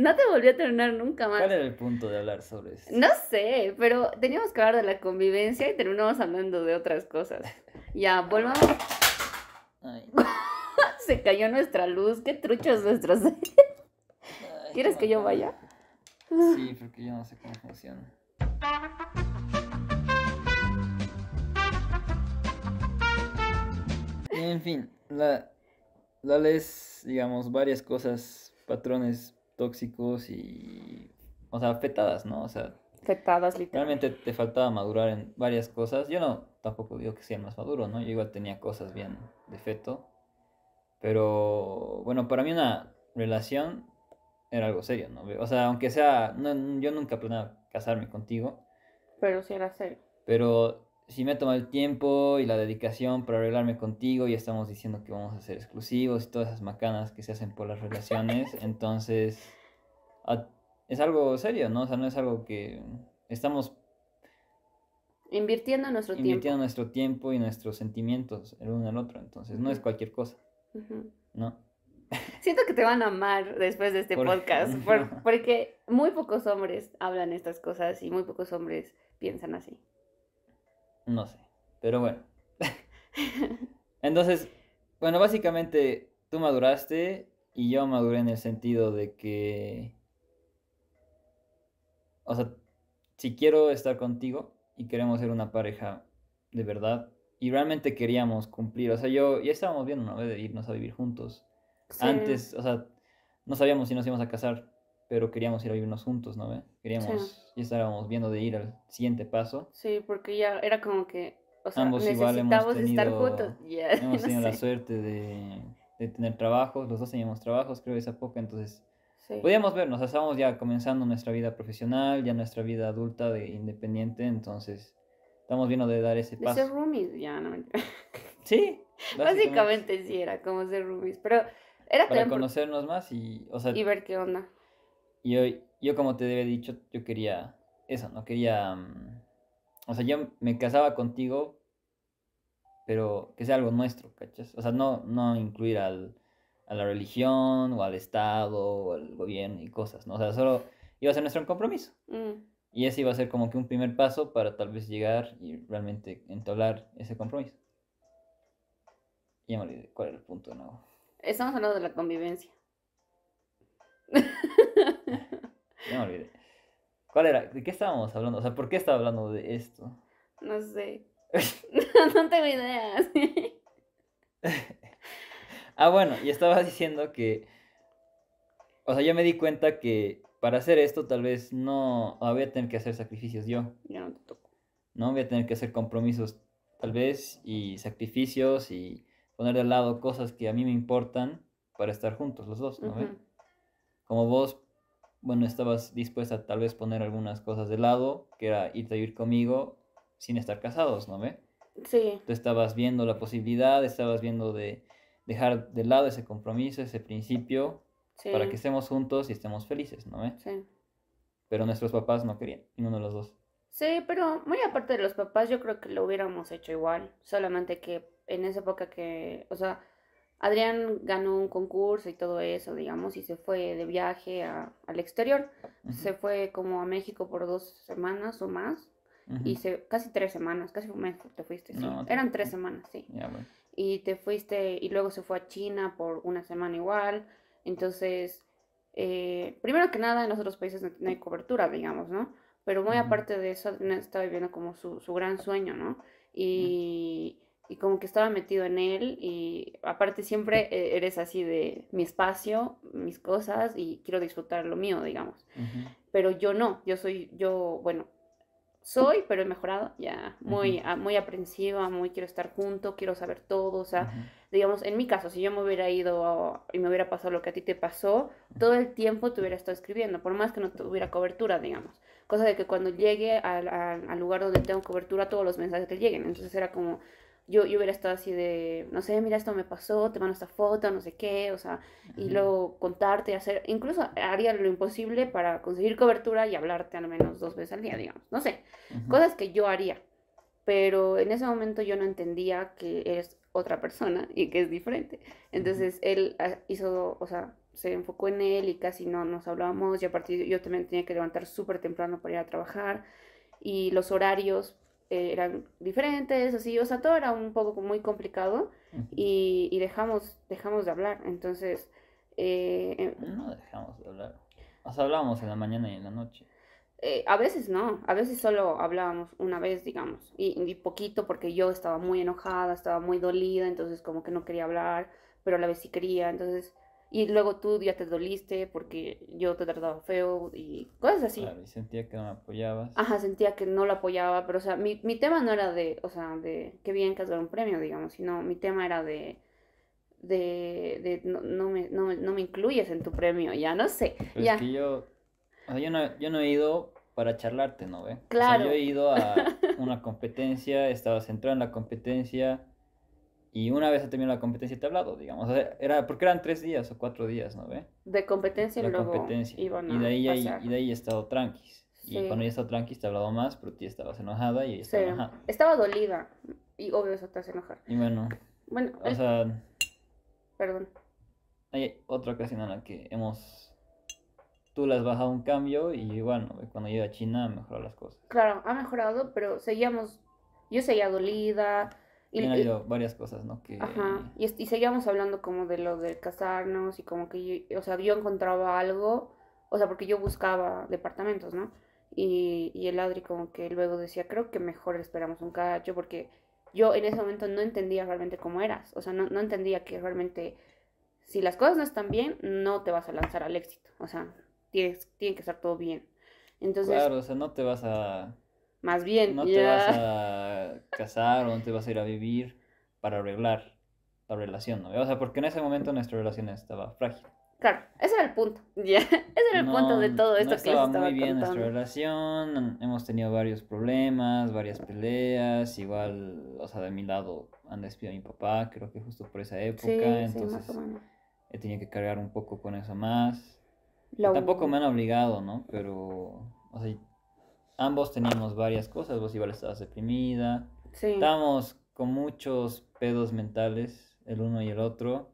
No te volví a terminar nunca más. ¿Cuál era el punto de hablar sobre eso? No sé, pero teníamos que hablar de la convivencia y terminamos hablando de otras cosas. [LAUGHS] Ya, volvamos. Ay. [LAUGHS] Se cayó nuestra luz, qué truchos nuestros. [LAUGHS] ¿Quieres que yo vaya? Sí, porque yo no sé cómo funciona. En fin, la, la digamos, varias cosas, patrones tóxicos y, o sea, afectadas, ¿no? O sea, afectadas literalmente. Realmente te faltaba madurar en varias cosas. Yo no, tampoco digo que sea más maduro, ¿no? Yo igual tenía cosas bien de feto. Pero, bueno, para mí una relación era algo serio, ¿no? O sea, aunque sea, yo nunca planeaba casarme contigo. Pero sí era serio. Pero si me toma tomado el tiempo y la dedicación para arreglarme contigo y estamos diciendo que vamos a ser exclusivos y todas esas macanas que se hacen por las relaciones, [LAUGHS] entonces es algo serio, ¿no? O sea, no es algo que estamos invirtiendo nuestro invirtiendo tiempo. nuestro tiempo y nuestros sentimientos el uno al otro, entonces no es cualquier cosa, ¿no? Siento que te van a amar después de este podcast, [LAUGHS] porque muy pocos hombres hablan estas cosas y muy pocos hombres piensan así. No sé, pero bueno. [LAUGHS] Entonces, bueno, básicamente tú maduraste y yo maduré en el sentido de que... O sea, si quiero estar contigo y queremos ser una pareja de verdad y realmente queríamos cumplir, o sea, yo ya estábamos viendo una vez de irnos a vivir juntos. Antes, o sea, no sabíamos si nos íbamos a casar pero queríamos ir a vivirnos juntos, ¿no? ve? Queríamos, ya estábamos viendo de ir al siguiente paso. Sí, porque ya era como que, o sea, Ambos estar juntos. [LAUGHS] hemos tenido la suerte de, tener trabajos, los dos teníamos trabajos, creo, esa época, entonces podíamos vernos, estábamos ya comenzando nuestra vida profesional, ya nuestra vida adulta, de independiente, entonces estamos viendo de dar ese paso. De ser roomies, ya, no [LAUGHS] Sí. Básicamente. sí era como ser roomies, pero era... Para conocernos más y, o sea... Y ver qué onda yo, como te había dicho, yo quería eso, no quería... Mm, o sea, yo me casaba contigo, pero que sea algo nuestro, ¿cachas? O sea, no, no incluir a la religión o al Estado o al gobierno y cosas, ¿no? O sea, solo iba a ser nuestro compromiso. Mm. Y ese iba a ser como que un primer paso para tal vez llegar y realmente entablar ese compromiso. ya me olvidé cuál era el punto, ¿no? Estamos hablando de la convivencia. [LAUGHS] No me ¿Cuál era? ¿De qué estábamos hablando? O sea, ¿por qué estaba hablando de esto? No sé. [LAUGHS] [LAUGHS] no, tengo idea. ah, bueno, y estabas diciendo que. O sea, yo me di cuenta que para hacer esto tal vez no voy a tener que hacer sacrificios yo. Ya no te toco. No voy a tener que hacer compromisos tal vez y sacrificios y poner de lado cosas que a mí me importan para estar juntos los dos, ¿no? Como vos bueno, estabas dispuesta a tal vez poner algunas cosas de lado, que era irte a vivir conmigo sin estar casados, ¿no ve? Sí. Tú estabas viendo la posibilidad, estabas viendo de dejar de lado ese compromiso, ese principio, para que estemos juntos y estemos felices, ¿no ve? Sí. Pero nuestros papás no querían, ninguno de los dos. Sí, pero muy aparte de los papás, yo creo que lo hubiéramos hecho igual, solamente que en esa época que, o sea, Adrián ganó un concurso y todo eso, digamos, y se fue de viaje al exterior. Se fue como a México por dos semanas o más. Y casi tres semanas, casi un mes te fuiste. Eran tres semanas, sí. Y te fuiste, y luego se fue a China por una semana igual. Entonces, eh, primero que nada, en los otros países no, hay cobertura, digamos, ¿no? Pero muy aparte de eso, estaba viviendo como su, su gran sueño, ¿no? Y y como que estaba metido en él y aparte siempre eh, eres así de mi espacio, mis cosas y quiero disfrutar lo mío, digamos. Pero yo no, yo soy, yo, bueno, soy, pero he mejorado ya, muy, muy aprensiva, muy quiero estar junto, quiero saber todo, o sea, digamos, en mi caso, si yo me hubiera ido y me hubiera pasado lo que a ti te pasó, todo el tiempo te hubiera estado escribiendo, por más que no tuviera cobertura, digamos, cosa de que cuando llegue al, al lugar donde tengo cobertura, todos los mensajes te lleguen, entonces era como yo, yo hubiera estado así de, no sé, mira, esto me pasó, te mando esta foto, no sé qué, o sea, y luego contarte, hacer, incluso haría lo imposible para conseguir cobertura y hablarte al menos dos veces al día, digamos, no sé, cosas que yo haría, pero en ese momento yo no entendía que eres otra persona y que es diferente. Entonces él ah, hizo, o sea, se enfocó en él y casi no nos hablábamos y a partir yo también tenía que levantar súper temprano para ir a trabajar y los horarios eh, eran diferentes, así, o sea, todo era un poco muy complicado y, dejamos, dejamos de hablar, entonces... Eh, em no dejamos de hablar, o sea, hablábamos en la mañana y en la noche. Eh, a veces no, a veces solo hablábamos una vez, digamos, y, y, poquito porque yo estaba muy enojada, estaba muy dolida, entonces como que no quería hablar, pero a la vez sí quería, entonces y luego tú ya te doliste porque yo te trataba feo y cosas así. Claro, y sentía que no me apoyabas. Ajá, sentía que no lo apoyaba, pero o sea, mi, tema no era de, o sea, de qué bien que has dado un premio, digamos, sino mi tema era de, de, de no, me, incluyes en tu premio, ya no sé. ya. Es que yo, yo, no, yo no he ido para charlarte, ¿no ve? Claro. O sea, yo he ido a [LAUGHS] una competencia, estaba centrado en la competencia, y una vez ha terminado la competencia y te digamos. hablado, digamos. era, porque eran tres días o cuatro días, ¿no ve? De competencia y luego y de ahí, y de ahí he estado tranquis. Y cuando ella estado tranqui, te hablado más, pero tú estabas enojada y estaba sí. Estaba dolida. Y obvio eso te hace enojar. Y bueno. Bueno. O sea. Perdón. Hay otra ocasión en la que hemos. Tú le has bajado un cambio y bueno, cuando llega a China mejoró las cosas. Claro, ha mejorado, pero seguíamos. Yo seguía dolida, y, varias cosas, ¿no? Que... Ajá, y, y, seguíamos hablando como de lo de casarnos y como que yo, o sea, yo encontraba algo, o sea, porque yo buscaba departamentos, ¿no? Y, el Adri como que luego decía, creo que mejor esperamos un cacho porque yo en ese momento no entendía realmente cómo eras, o sea, no, entendía que realmente si las cosas no están bien, no te vas a lanzar al éxito, o sea, tienes, tiene que estar todo bien. Entonces, claro, o sea, no te vas a más bien. No te vas a casar o no te vas a ir a vivir para arreglar la relación, ¿no? O sea, porque en ese momento nuestra relación estaba frágil. Claro, ese era el punto, [LAUGHS] ya. Ese era el punto de todo esto no estaba que estaba muy bien nuestra relación, hemos tenido varios problemas, varias peleas, igual, o sea, de mi lado han despido a mi papá, creo que justo por esa época, entonces sí, he tenido que cargar un poco con eso más. Tampoco me han obligado, ¿no? Pero, o sea, ambos teníamos varias cosas, vos igual estabas deprimida, sí. estábamos con muchos pedos mentales, el uno y el otro,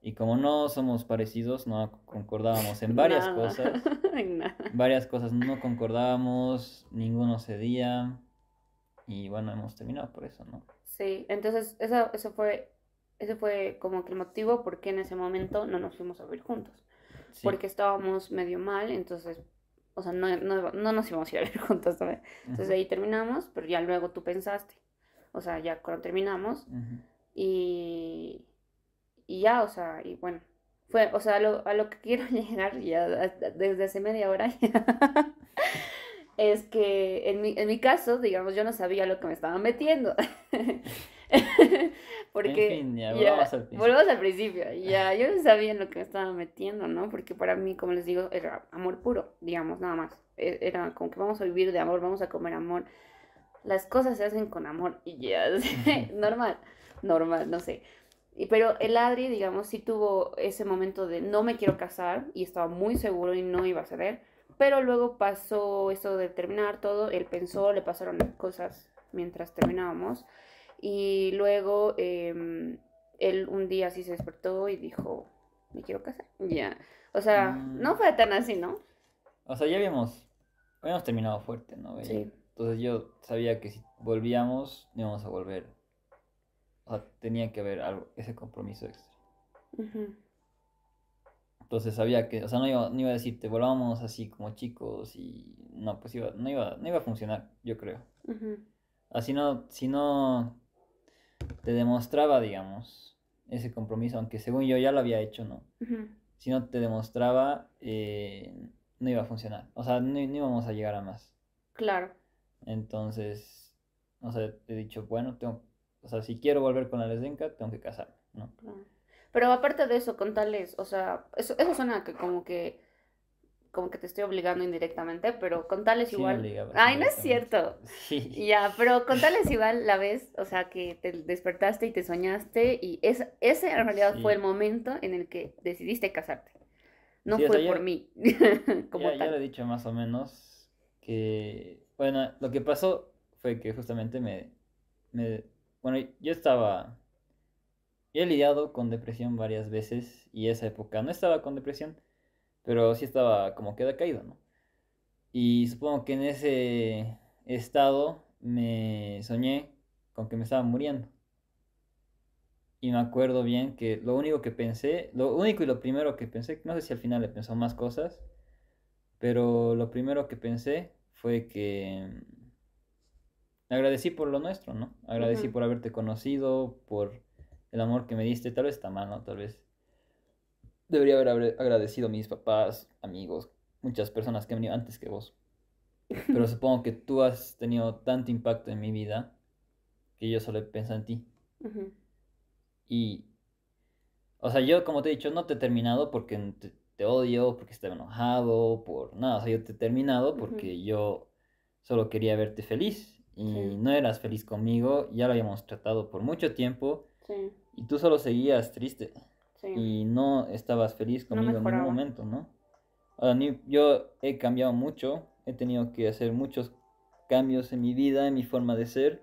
y como no somos parecidos, no concordábamos en varias cosas, [LAUGHS] Nada. varias cosas no concordábamos, ninguno cedía, y bueno, hemos terminado por eso, ¿no? Sí, entonces eso, eso fue... Ese fue como que el motivo por qué en ese momento no nos fuimos a vivir juntos. Porque estábamos medio mal, entonces o sea, no, no, no nos íbamos a ir a ver [LAUGHS] juntos, Entonces ahí terminamos, pero ya luego tú pensaste, o sea, ya cuando terminamos y, y ya, o sea, y bueno, fue, o sea, a lo, que quiero [LAUGHS] llegar ya desde hace media hora [LAUGHS] es que en mi, en mi caso, digamos, yo no sabía lo que me estaba metiendo. Porque. En ya, volvamos al principio. Ya, [LAUGHS] yo no sabía en lo que me estaba metiendo, ¿no? Porque para mí, como les digo, era amor puro, digamos, nada más. E, era como que vamos a vivir de amor, vamos a comer amor. Las cosas se hacen con amor y ya, [LAUGHS] [LAUGHS] normal, normal, no sé. Y, pero el Adri, digamos, sí tuvo ese momento de no me quiero casar y estaba muy seguro y no iba a ceder. Pero luego pasó esto de terminar todo, él pensó, le pasaron cosas mientras terminábamos. Y luego em, él un día así se despertó y dijo, me quiero casar. Ya. O sea, mm. no fue tan así, ¿no? O sea, ya habíamos, habíamos terminado fuerte, ¿no? sí. Entonces yo sabía que si volvíamos, no íbamos a volver. O sea, tenía que haber algo, ese compromiso extra. Entonces sabía que, o sea, no iba, no iba a decirte, volvamos así como chicos y no, pues iba, no, iba, no iba a funcionar, yo creo. Así no, si no te demostraba, digamos, ese compromiso, aunque según yo ya lo había hecho, ¿no? Si no te demostraba, eh, no iba a funcionar. O sea, no, íbamos a llegar a más. Claro. Entonces, o sea, te he dicho, bueno, tengo, o sea, si quiero volver con la lesdenca, tengo que casarme, ¿no? Claro. Pero aparte de eso, con tales, o sea, eso, eso suena que como que como que te estoy obligando indirectamente, pero con tal es igual. Ay, no es cierto. Sí. Ya, pero con tal igual la vez, o sea, que te despertaste y te soñaste y es, ese en realidad fue el momento en el que decidiste casarte. No fue por mí. [LAUGHS] como ya, tal. lo he dicho más o menos que, bueno, lo que pasó fue que justamente me, me bueno, yo estaba, he lidiado con depresión varias veces y esa época no estaba con depresión pero sí estaba como queda caído, ¿no? Y supongo que en ese estado me soñé con que me estaba muriendo. Y me acuerdo bien que lo único que pensé, lo único y lo primero que pensé, no sé si al final le pensó más cosas, pero lo primero que pensé fue que mm, agradecí por lo nuestro, ¿no? Agradecí por haberte conocido, por el amor que me diste, tal vez está mal, ¿no? Tal vez debería haber agradecido a mis papás, amigos, muchas personas que han venido antes que vos. Pero [LAUGHS] supongo que tú has tenido tanto impacto en mi vida que yo solo pensado en ti. Y, o sea, yo como te he dicho, no te he terminado porque te, odio, porque estaba enojado, por nada. O sea, yo te he terminado porque yo solo quería verte feliz y no eras feliz conmigo, ya lo habíamos tratado por mucho tiempo y tú solo seguías triste. Y no estabas feliz conmigo en ningún momento, ¿no? Ahora, yo he cambiado mucho, he tenido que hacer muchos cambios en mi vida, en mi forma de ser,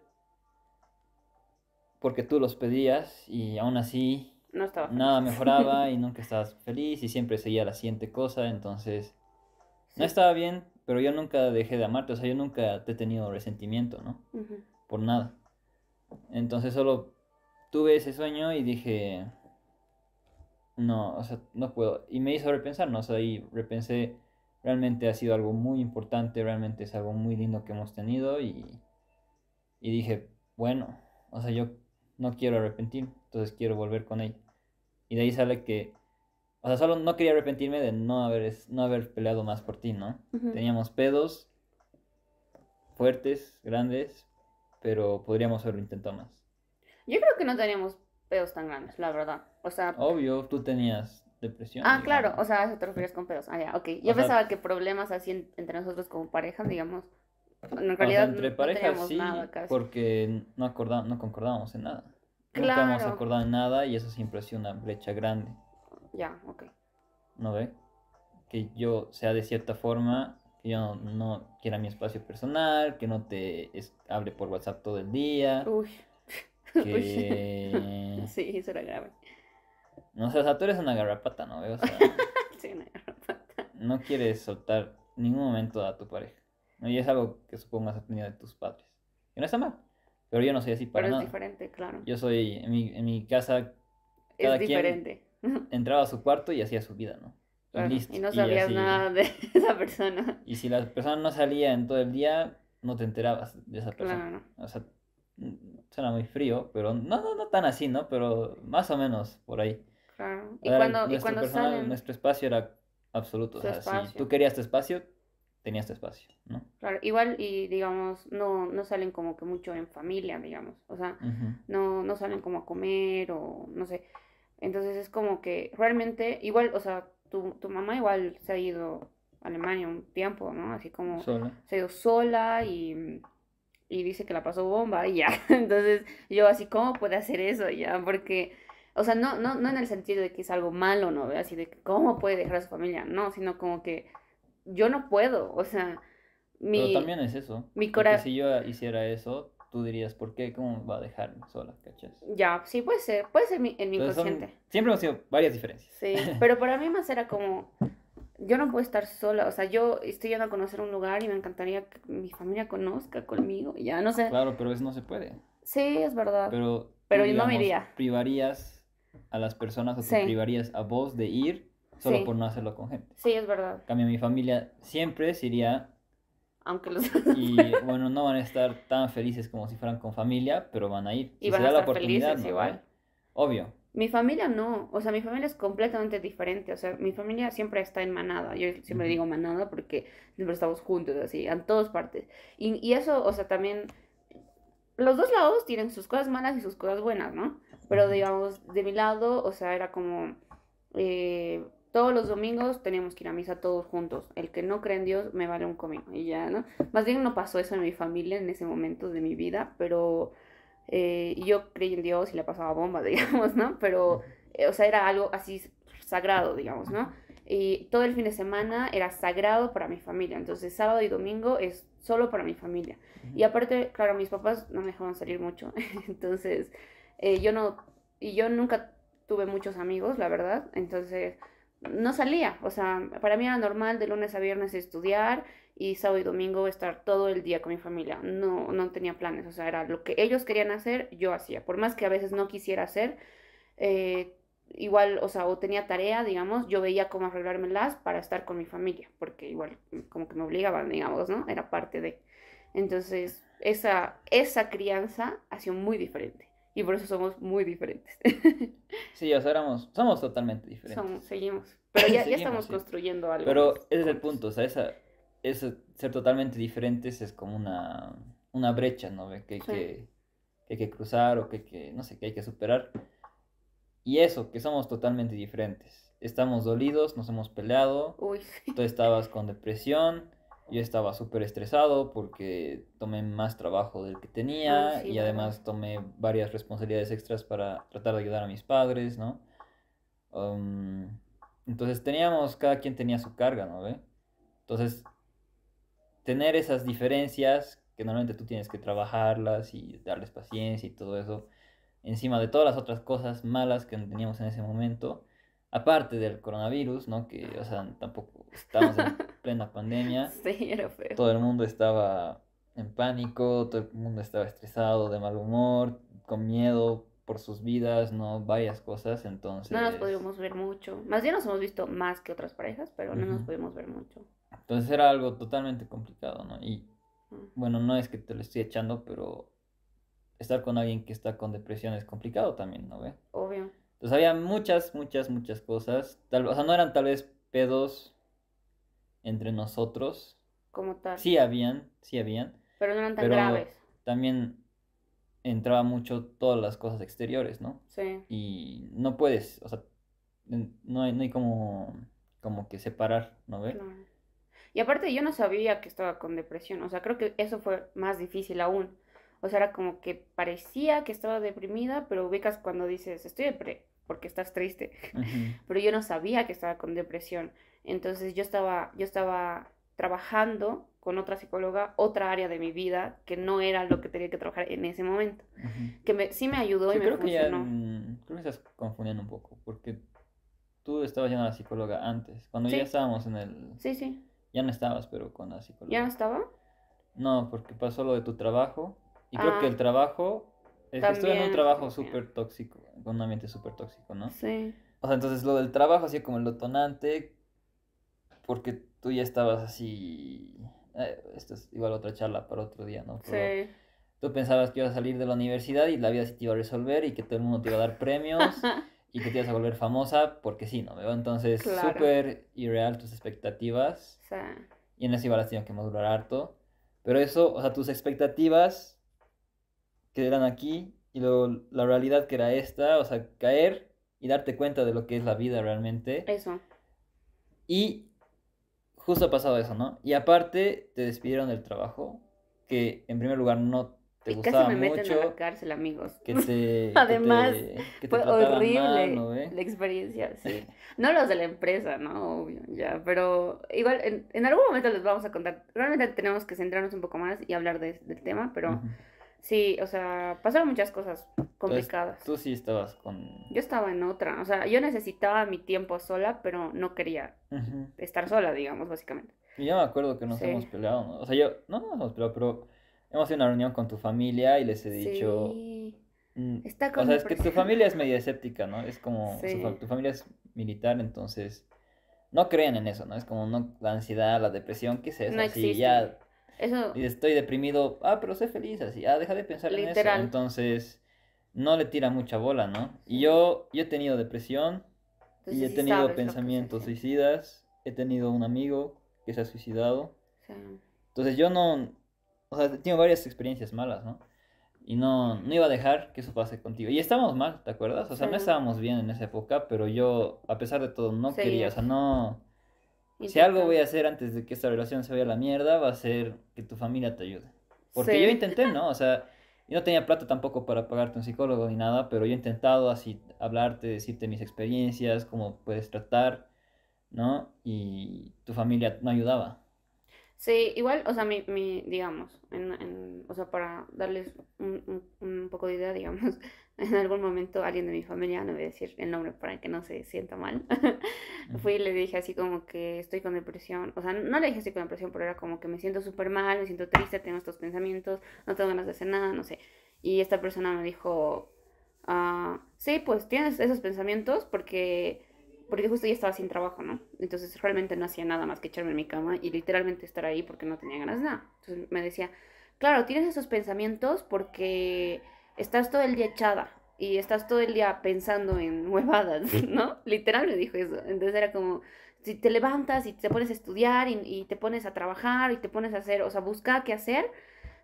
porque tú los pedías y aún así nada mejoraba [LAUGHS] y nunca estabas feliz y siempre seguía la siguiente cosa, entonces no estaba bien, pero yo nunca dejé de amarte, o sea, yo nunca te he tenido resentimiento, ¿no? Por nada. Entonces solo tuve ese sueño y dije, no, o sea, no puedo. Y me hizo repensar, ¿no? O sea, ahí repensé, realmente ha sido algo muy importante, realmente es algo muy lindo que hemos tenido y, dije, bueno, o sea, yo no quiero arrepentir. entonces quiero volver con él. Y de ahí sale que, o sea, solo no quería arrepentirme de no haber, no haber peleado más por ti, ¿no? Teníamos pedos fuertes, grandes, pero podríamos haberlo intentado más. Yo creo que no teníamos pedos tan grandes, la verdad. O sea. Obvio, tú tenías depresión. Ah, claro, o sea, te refieres con pedos. Ah, ya, ok. Yo pensaba que problemas así entre nosotros como pareja, digamos. En realidad, entre parejas sí, porque no, acordábamos, no concordábamos en nada. Claro. Nunca hemos acordado en nada y eso siempre ha sido una brecha grande. Ya, ok. ¿No ve? Que yo sea de cierta forma, que yo no, quiera mi espacio personal, que no te es, hable por WhatsApp todo el día. Uy sí, eso era grave. No o sea, tú eres una garrapata, ¿no? O [LAUGHS] sí, una garrapata. No quieres soltar ningún momento a tu pareja. Y es algo que supongo has tenido de tus padres. Que no está mal. Pero yo no soy así para pero Pero es diferente, claro. Yo soy, en mi, en mi casa... Cada es diferente. [LAUGHS] entraba a su cuarto y hacía su vida, ¿no? y, no sabías nada de [LAUGHS] esa persona. Y si la persona no salía en todo el día, no te enterabas de esa persona. Claro, no. O sea, suena muy frío, pero no, no, tan así, ¿no? Pero más o menos por ahí. Claro. Y cuando, cuando salen... nuestro espacio era absoluto. O sea, si tú querías tu espacio, tenías tu espacio, ¿no? Claro, igual y digamos, no, no salen como que mucho en familia, digamos. O sea, no, no salen como a comer o no sé. Entonces es como que realmente, igual, o sea, tu, tu mamá igual se ha ido a Alemania un tiempo, ¿no? Así como sola. se ha ido sola y y dice que la pasó bomba y ya. [LAUGHS] Entonces yo así, ¿cómo puede hacer eso ya? Porque, o sea, no, no, no en el sentido de que es algo malo, ¿no? Así de, ¿cómo puede dejar a su familia? No, sino como que yo no puedo, o sea, mi... Pero también es eso. Mi corazón... Si yo hiciera eso, tú dirías, ¿por qué? ¿Cómo va a dejarme sola? ¿Cachas? Ya, sí, puede ser, puede ser en mi inconsciente. siempre hemos sido varias diferencias. Sí, [LAUGHS] pero para mí más era como, yo no puedo estar sola, o sea, yo estoy yendo a conocer un lugar y me encantaría que mi familia conozca conmigo, ya no sé. Claro, pero eso no se puede. Sí, es verdad. Pero, pero no Privarías a las personas o privarías a vos de ir solo por no hacerlo con gente. Sí, es verdad. Cambio, mi familia siempre se iría. Aunque los. Y [LAUGHS] bueno, no van a estar tan felices como si fueran con familia, pero van a ir. Y a da la oportunidad, igual. ¿eh? Obvio. Mi familia no, o sea, mi familia es completamente diferente, o sea, mi familia siempre está en manada, yo siempre digo manada porque siempre estamos juntos, así, en todas partes. Y, eso, o sea, también, los dos lados tienen sus cosas malas y sus cosas buenas, ¿no? Pero digamos, de mi lado, o sea, era como, eh, todos los domingos teníamos que ir a misa todos juntos, el que no cree en Dios me vale un comino, y ya, ¿no? Más bien no pasó eso en mi familia en ese momento de mi vida, pero eh, y yo creí en Dios y la pasaba bomba, [LAUGHS] digamos, ¿no? Pero, eh, o sea, era algo así sagrado, digamos, ¿no? Y todo el fin de semana era sagrado para mi familia. Entonces, sábado y domingo es solo para mi familia. Y aparte, claro, mis papás no me dejaban salir mucho. [LAUGHS] Entonces, eh, yo no. Y yo nunca tuve muchos amigos, la verdad. Entonces, no salía. O sea, para mí era normal de lunes a viernes estudiar y sábado y domingo estar todo el día con mi familia. No, no tenía planes, o sea, era lo que ellos querían hacer, yo hacía. Por más que a veces no quisiera hacer, eh, igual, o sea, o tenía tarea, digamos, yo veía cómo arreglármelas para estar con mi familia, porque igual mm, como que me obligaban, digamos, ¿no? Era parte de. Entonces, esa, esa crianza ha sido muy diferente. Y por eso somos muy diferentes. [LAUGHS] sí, o sea, éramos, somos totalmente diferentes. seguimos. Pero ya, [LAUGHS] ya estamos construyendo algo. Pero ese es el punto, o sea, esa, es ser totalmente diferentes es como una, brecha, ¿no? Que hay, que, que cruzar o que, no sé, que hay que superar. Y eso, que somos totalmente diferentes. Estamos dolidos, nos hemos peleado. Tú estabas con depresión, yo estaba súper estresado porque tomé más trabajo del que tenía y además tomé varias responsabilidades extras para tratar de ayudar a mis padres, ¿no? Um, entonces teníamos, cada quien tenía su carga, ¿no? ¿Ve? Entonces tener esas diferencias que normalmente tú tienes que trabajarlas y darles paciencia y todo eso, encima de todas las otras cosas malas que teníamos en ese momento, aparte del coronavirus, ¿no? Que, o sea, tampoco estamos en [LAUGHS] plena pandemia. Sí, era feo. Todo el mundo estaba en pánico, todo el mundo estaba estresado, de mal humor, con miedo por sus vidas, ¿no? Varias cosas, entonces... No nos pudimos ver mucho. Más bien nos hemos visto más que otras parejas, pero no nos pudimos ver mucho. Entonces era algo totalmente complicado, ¿no? Y bueno, no es que te lo estoy echando, pero estar con alguien que está con depresión es complicado también, ¿no ve? Obvio. Entonces había muchas, muchas, muchas cosas. Tal, o sea, no eran tal vez pedos entre nosotros. Como tal. Sí habían, sí habían. Pero no eran tan graves. También entraba mucho todas las cosas exteriores, ¿no? Sí. Y no puedes, o sea, no hay, no hay como, como que separar, ¿no ve? Claro. Y aparte yo no sabía que estaba con depresión, o sea, creo que eso fue más difícil aún. O sea, era como que parecía que estaba deprimida, pero ubicas cuando dices, estoy depre porque estás triste. [LAUGHS] Pero yo no sabía que estaba con depresión. Entonces yo estaba, yo estaba trabajando con otra psicóloga, otra área de mi vida, que no era lo que tenía que trabajar en ese momento. Que sí me ayudó y me creo Que ya, creo estás confundiendo un poco, porque tú estabas yendo a la psicóloga antes, cuando ya estábamos en el... Sí, sí. Ya no estabas, pero con la psicóloga. ¿Ya no estaba? No, porque pasó lo de tu trabajo. Y creo que ah. el trabajo. Es estuve en un trabajo súper tóxico, con un ambiente súper tóxico, ¿no? Sí. O sea, entonces lo del trabajo, así como el detonante, porque tú ya estabas así. Eh, esto es igual otra charla para otro día, ¿no? sí. Tú pensabas que ibas a salir de la universidad y la vida se te iba a resolver y que todo el mundo te iba a dar [LAUGHS] premios y que te ibas a volver famosa porque sí, ¿no? veo Entonces, súper irreal tus expectativas. Y en ese igual las tienes que madurar harto. Pero eso, o sea, tus expectativas que eran aquí y luego la realidad que era esta, o sea, caer y darte cuenta de lo que es la vida realmente. Eso. Y justo ha pasado eso, ¿no? Y aparte, te despidieron del trabajo, que en primer lugar no y casi me meten a la cárcel, amigos. Que [LAUGHS] Además, fue horrible la experiencia, [LAUGHS] sí. no los de la empresa, ¿no? Obvio, ya. Pero igual, en, en, algún momento les vamos a contar. Realmente tenemos que centrarnos un poco más y hablar del tema, pero sí, o sea, pasaron muchas cosas complicadas. tú sí estabas con... Yo estaba en otra, o sea, yo necesitaba mi tiempo sola, pero no quería estar sola, digamos, básicamente. Y ya me acuerdo que nos hemos peleado, ¿no? o sea, yo, no nos hemos peleado, pero hemos tenido una reunión con tu familia y les he dicho... Sí. Mm, Está o sea, es que tu familia es medio escéptica, ¿no? Es como, tu familia es militar, entonces no crean en eso, ¿no? Es como no, la ansiedad, la depresión, ¿qué es eso? No así, ya estoy deprimido, ah, pero sé feliz, así, ah, deja de pensar en eso. Entonces, no le tira mucha bola, ¿no? Y yo, he tenido depresión, y he tenido pensamientos suicidas, he tenido un amigo que se ha suicidado. Entonces yo no, o sea, tengo varias experiencias malas, ¿no? Y no, no iba a dejar que eso pase contigo. Y estábamos mal, ¿te acuerdas? O sea, no estábamos bien en esa época, pero yo, a pesar de todo, no quería, o sea, no... Si algo voy a hacer antes de que esta relación se vaya a la mierda, va a ser que tu familia te ayude. Porque yo intenté, ¿no? O sea, yo no tenía plata tampoco para pagarte un psicólogo ni nada, pero yo he intentado así hablarte, decirte mis experiencias, cómo puedes tratar, ¿no? Y tu familia no ayudaba. Sí, igual, o sea, mi, mi digamos, en, o sea, para darles un, poco de idea, [LAUGHS] digamos, en algún momento alguien de mi familia, no voy a decir el nombre para que no se sienta mal, [LAUGHS] fui y le dije así como que estoy con depresión, o sea, no le dije así con depresión, pero era como que me siento súper mal, me siento triste, tengo estos pensamientos, no tengo ganas de hacer nada, no sé. Y esta persona me dijo, ah, sí, pues tienes esos pensamientos porque porque justo ya estaba sin trabajo, ¿no? Entonces realmente no hacía nada más que echarme en mi cama y literalmente estar ahí porque no tenía ganas de nada. Entonces me decía, claro, tienes esos pensamientos porque estás todo el día echada y estás todo el día pensando en [LAUGHS] huevadas, ¿no? [LAUGHS] Literal me dijo eso. Entonces era como, si te levantas y te pones a estudiar y, te pones a trabajar y te pones a hacer, o sea, busca qué hacer.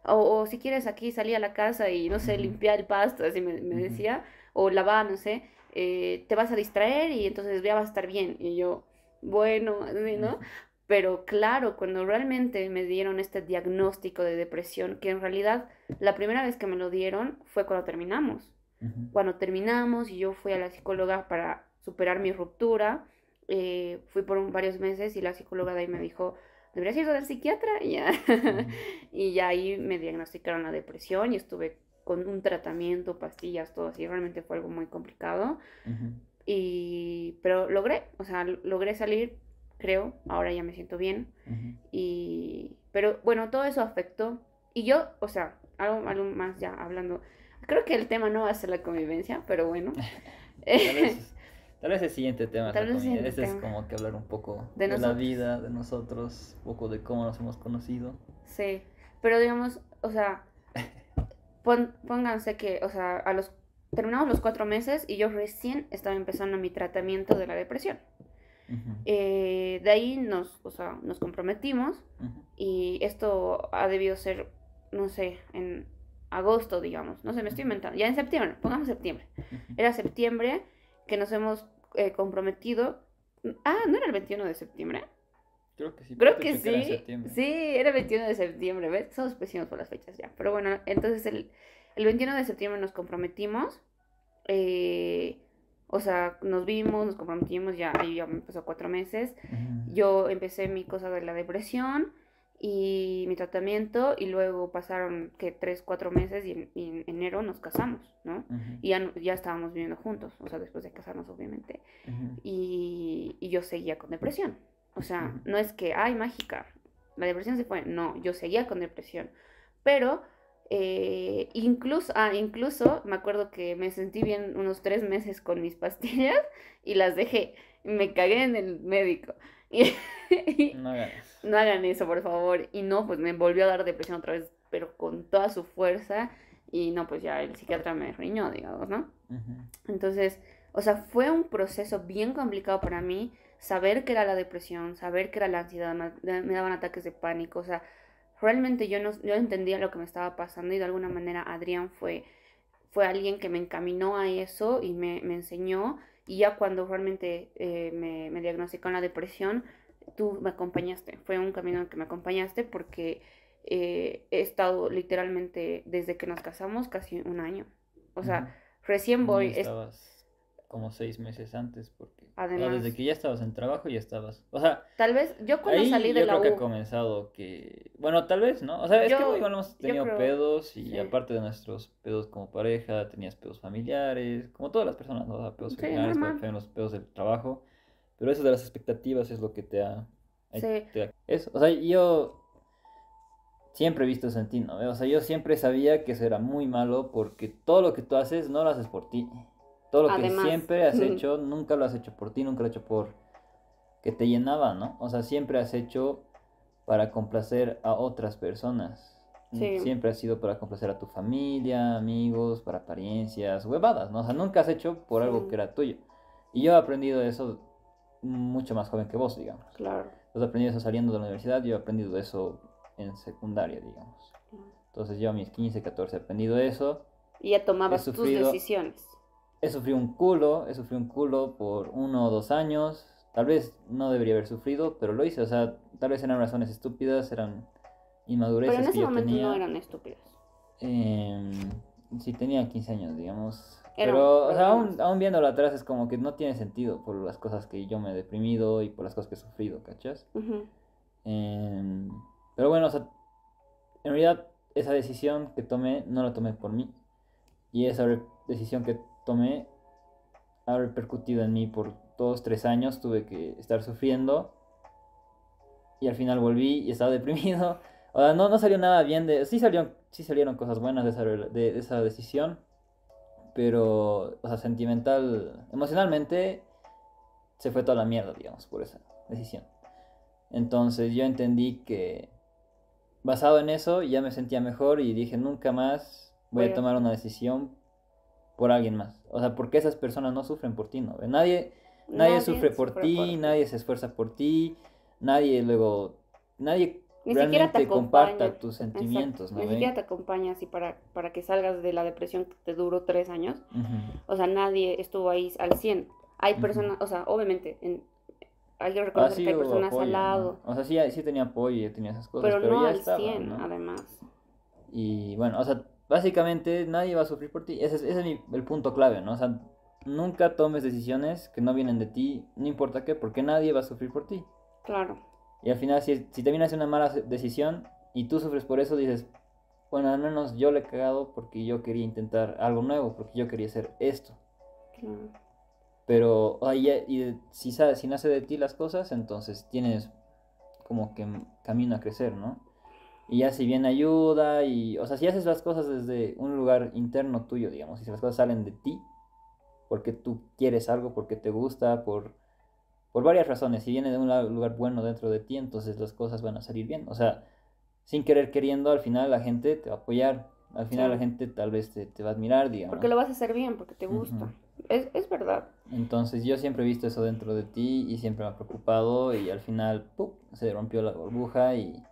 O, si quieres aquí salir a la casa y, no sé, limpiar el pasto, así me, me decía, o lavar, no sé eh, te vas a distraer y entonces ya vas a estar bien. Y yo, bueno, [LAUGHS] ¿no? Pero claro, cuando realmente me dieron este diagnóstico de depresión, que en realidad la primera vez que me lo dieron fue cuando terminamos. Cuando terminamos y yo fui a la psicóloga para superar mi ruptura, eh, fui por varios meses y la psicóloga de ahí me dijo, deberías ir al psiquiatra. Y ya, [LAUGHS] y ya ahí me diagnosticaron la depresión y estuve con un tratamiento, pastillas, todo así, realmente fue algo muy complicado. Y, pero logré, o sea, logré salir, creo, ahora ya me siento bien. Y, pero bueno, todo eso afectó. Y yo, o sea, algo, algo más ya hablando, creo que el tema no va a ser la convivencia, pero bueno. [LAUGHS] tal, vez, el siguiente tema. Tal vez es como que hablar un poco de, de la vida, de nosotros, un poco de cómo nos hemos conocido. Sí, pero digamos, o sea, pónganse que, o sea, a los, terminamos los cuatro meses y yo recién estaba empezando mi tratamiento de la depresión. Eh, de ahí nos, o sea, nos comprometimos y esto ha debido ser, no sé, en agosto, digamos, no sé, me estoy inventando, ya en septiembre, pongamos septiembre. Era septiembre que nos hemos eh, comprometido. Ah, ¿no era el 21 de septiembre? Creo que sí. Creo que sí. Sí, era 21 de septiembre, ¿ves? Somos por las fechas ya. Pero bueno, entonces el, el 21 de septiembre nos comprometimos. Eh, o sea, nos vimos, nos comprometimos, ya, ya me pasó cuatro meses. Yo empecé mi cosa de la depresión y mi tratamiento y luego pasaron que tres, cuatro meses y en, enero nos casamos, ¿no? Y ya, estábamos viviendo juntos, o sea, después de casarnos obviamente. y, yo seguía con depresión, o sea, no es que, ay, mágica, la depresión se fue. No, yo seguía con depresión. Pero eh, incluso, ah, incluso me acuerdo que me sentí bien unos tres meses con mis pastillas y las dejé. Me cagué en el médico. [LAUGHS] no, hagan eso. no hagan eso, por favor. Y no, pues me volvió a dar depresión otra vez, pero con toda su fuerza. Y no, pues ya el psiquiatra me riñó, digamos, ¿no? Entonces, o sea, fue un proceso bien complicado para mí saber que era la depresión, saber que era la ansiedad, me daban ataques de pánico, o sea, realmente yo no yo entendía lo que me estaba pasando y de alguna manera Adrián fue, fue alguien que me encaminó a eso y me, enseñó y ya cuando realmente eh, me, me la depresión, tú me acompañaste, fue un camino en que me acompañaste porque eh, he estado literalmente desde que nos casamos casi un año, o sea, recién voy... Estabas como seis meses antes porque desde que ya estabas en trabajo ya estabas. O sea, tal vez yo cuando salí de yo creo que ha comenzado que bueno, tal vez, ¿no? O sea, es que igual hemos tenido pedos y aparte de nuestros pedos como pareja, tenías pedos familiares, como todas las personas, ¿no? O sea, pedos familiares, los pedos del trabajo. Pero eso de las expectativas es lo que te ha, eh, sí. eso, o sea, yo siempre he visto eso en ti, ¿no? O sea, yo siempre sabía que eso era muy malo porque todo lo que tú haces no lo haces por ti todo lo que siempre has hecho, nunca lo has hecho por ti, nunca lo has hecho por que te llenaba, ¿no? O sea, siempre has hecho para complacer a otras personas. Siempre ha sido para complacer a tu familia, amigos, para apariencias, huevadas, ¿no? O sea, nunca has hecho por algo que era tuyo. Y yo he aprendido eso mucho más joven que vos, digamos. Claro. Yo he aprendido eso saliendo de la universidad, yo he aprendido eso en secundaria, digamos. Entonces yo a mis 15, 14 he aprendido eso. Y ya tomabas tus decisiones he sufrido un culo, he sufrido un culo por uno o dos años. Tal vez no debería haber sufrido, pero lo hice. O sea, tal vez eran razones estúpidas, eran inmadureces. Pero en ese momento no eran estúpidas. Eh, em, sí, tenía 15 años, digamos. pero, o sea, aún, aún, viéndolo atrás es como que no tiene sentido por las cosas que yo me he deprimido y por las cosas que he sufrido, ¿cachas? Em, pero bueno, o sea, en realidad esa decisión que tomé no la tomé por mí. Y esa decisión que tomé ha repercutido en mí por todos tres años, tuve que estar sufriendo y al final volví y estaba [LAUGHS] deprimido. O sea, no, no salió nada bien de... Sí, salieron, sí salieron cosas buenas de esa, de esa decisión, pero, o sea, sentimental, emocionalmente, se fue toda la mierda, digamos, por esa decisión. Entonces yo entendí que, basado en eso, ya me sentía mejor y dije, nunca más voy a tomar una decisión por alguien más. O sea, porque esas personas no sufren por ti, ¿no? Nadie, nadie, sufre, por, ti, nadie se esfuerza por ti, nadie luego, nadie Ni realmente siquiera te comparta tus sentimientos, Exacto. ¿no? Ni siquiera te acompaña así para, para que salgas de la depresión que te duró tres años. O sea, nadie estuvo ahí al 100. Hay personas, o sea, obviamente, en, hay que ah, hay personas al lado. O sea, sí, sí tenía apoyo y tenía esas cosas. Pero, no al estaba, 100, además. Y bueno, o sea, básicamente nadie va a sufrir por ti. Ese es, el punto clave, ¿no? O sea, nunca tomes decisiones que no vienen de ti, no importa qué, porque nadie va a sufrir por ti. Claro. Y al final, si, si terminas una mala decisión y tú sufres por eso, dices, bueno, al menos yo le he cagado porque yo quería intentar algo nuevo, porque yo quería hacer esto. Claro. Pero, si, si nace de ti las cosas, entonces tienes como que camino a crecer, ¿no? Y ya si bien ayuda y, o sea, si haces las cosas desde un lugar interno tuyo, digamos, y si las cosas salen de ti, porque tú quieres algo, porque te gusta, por, por varias razones, si viene de un lugar bueno dentro de ti, entonces las cosas van a salir bien. O sea, sin querer queriendo, al final la gente te va a apoyar, al final la gente tal vez te, va a admirar, digamos. Porque lo vas a hacer bien, porque te gusta. es, es, verdad. Entonces yo siempre he visto eso dentro de ti y siempre me ha preocupado y al final, ¡pum!, se rompió la burbuja y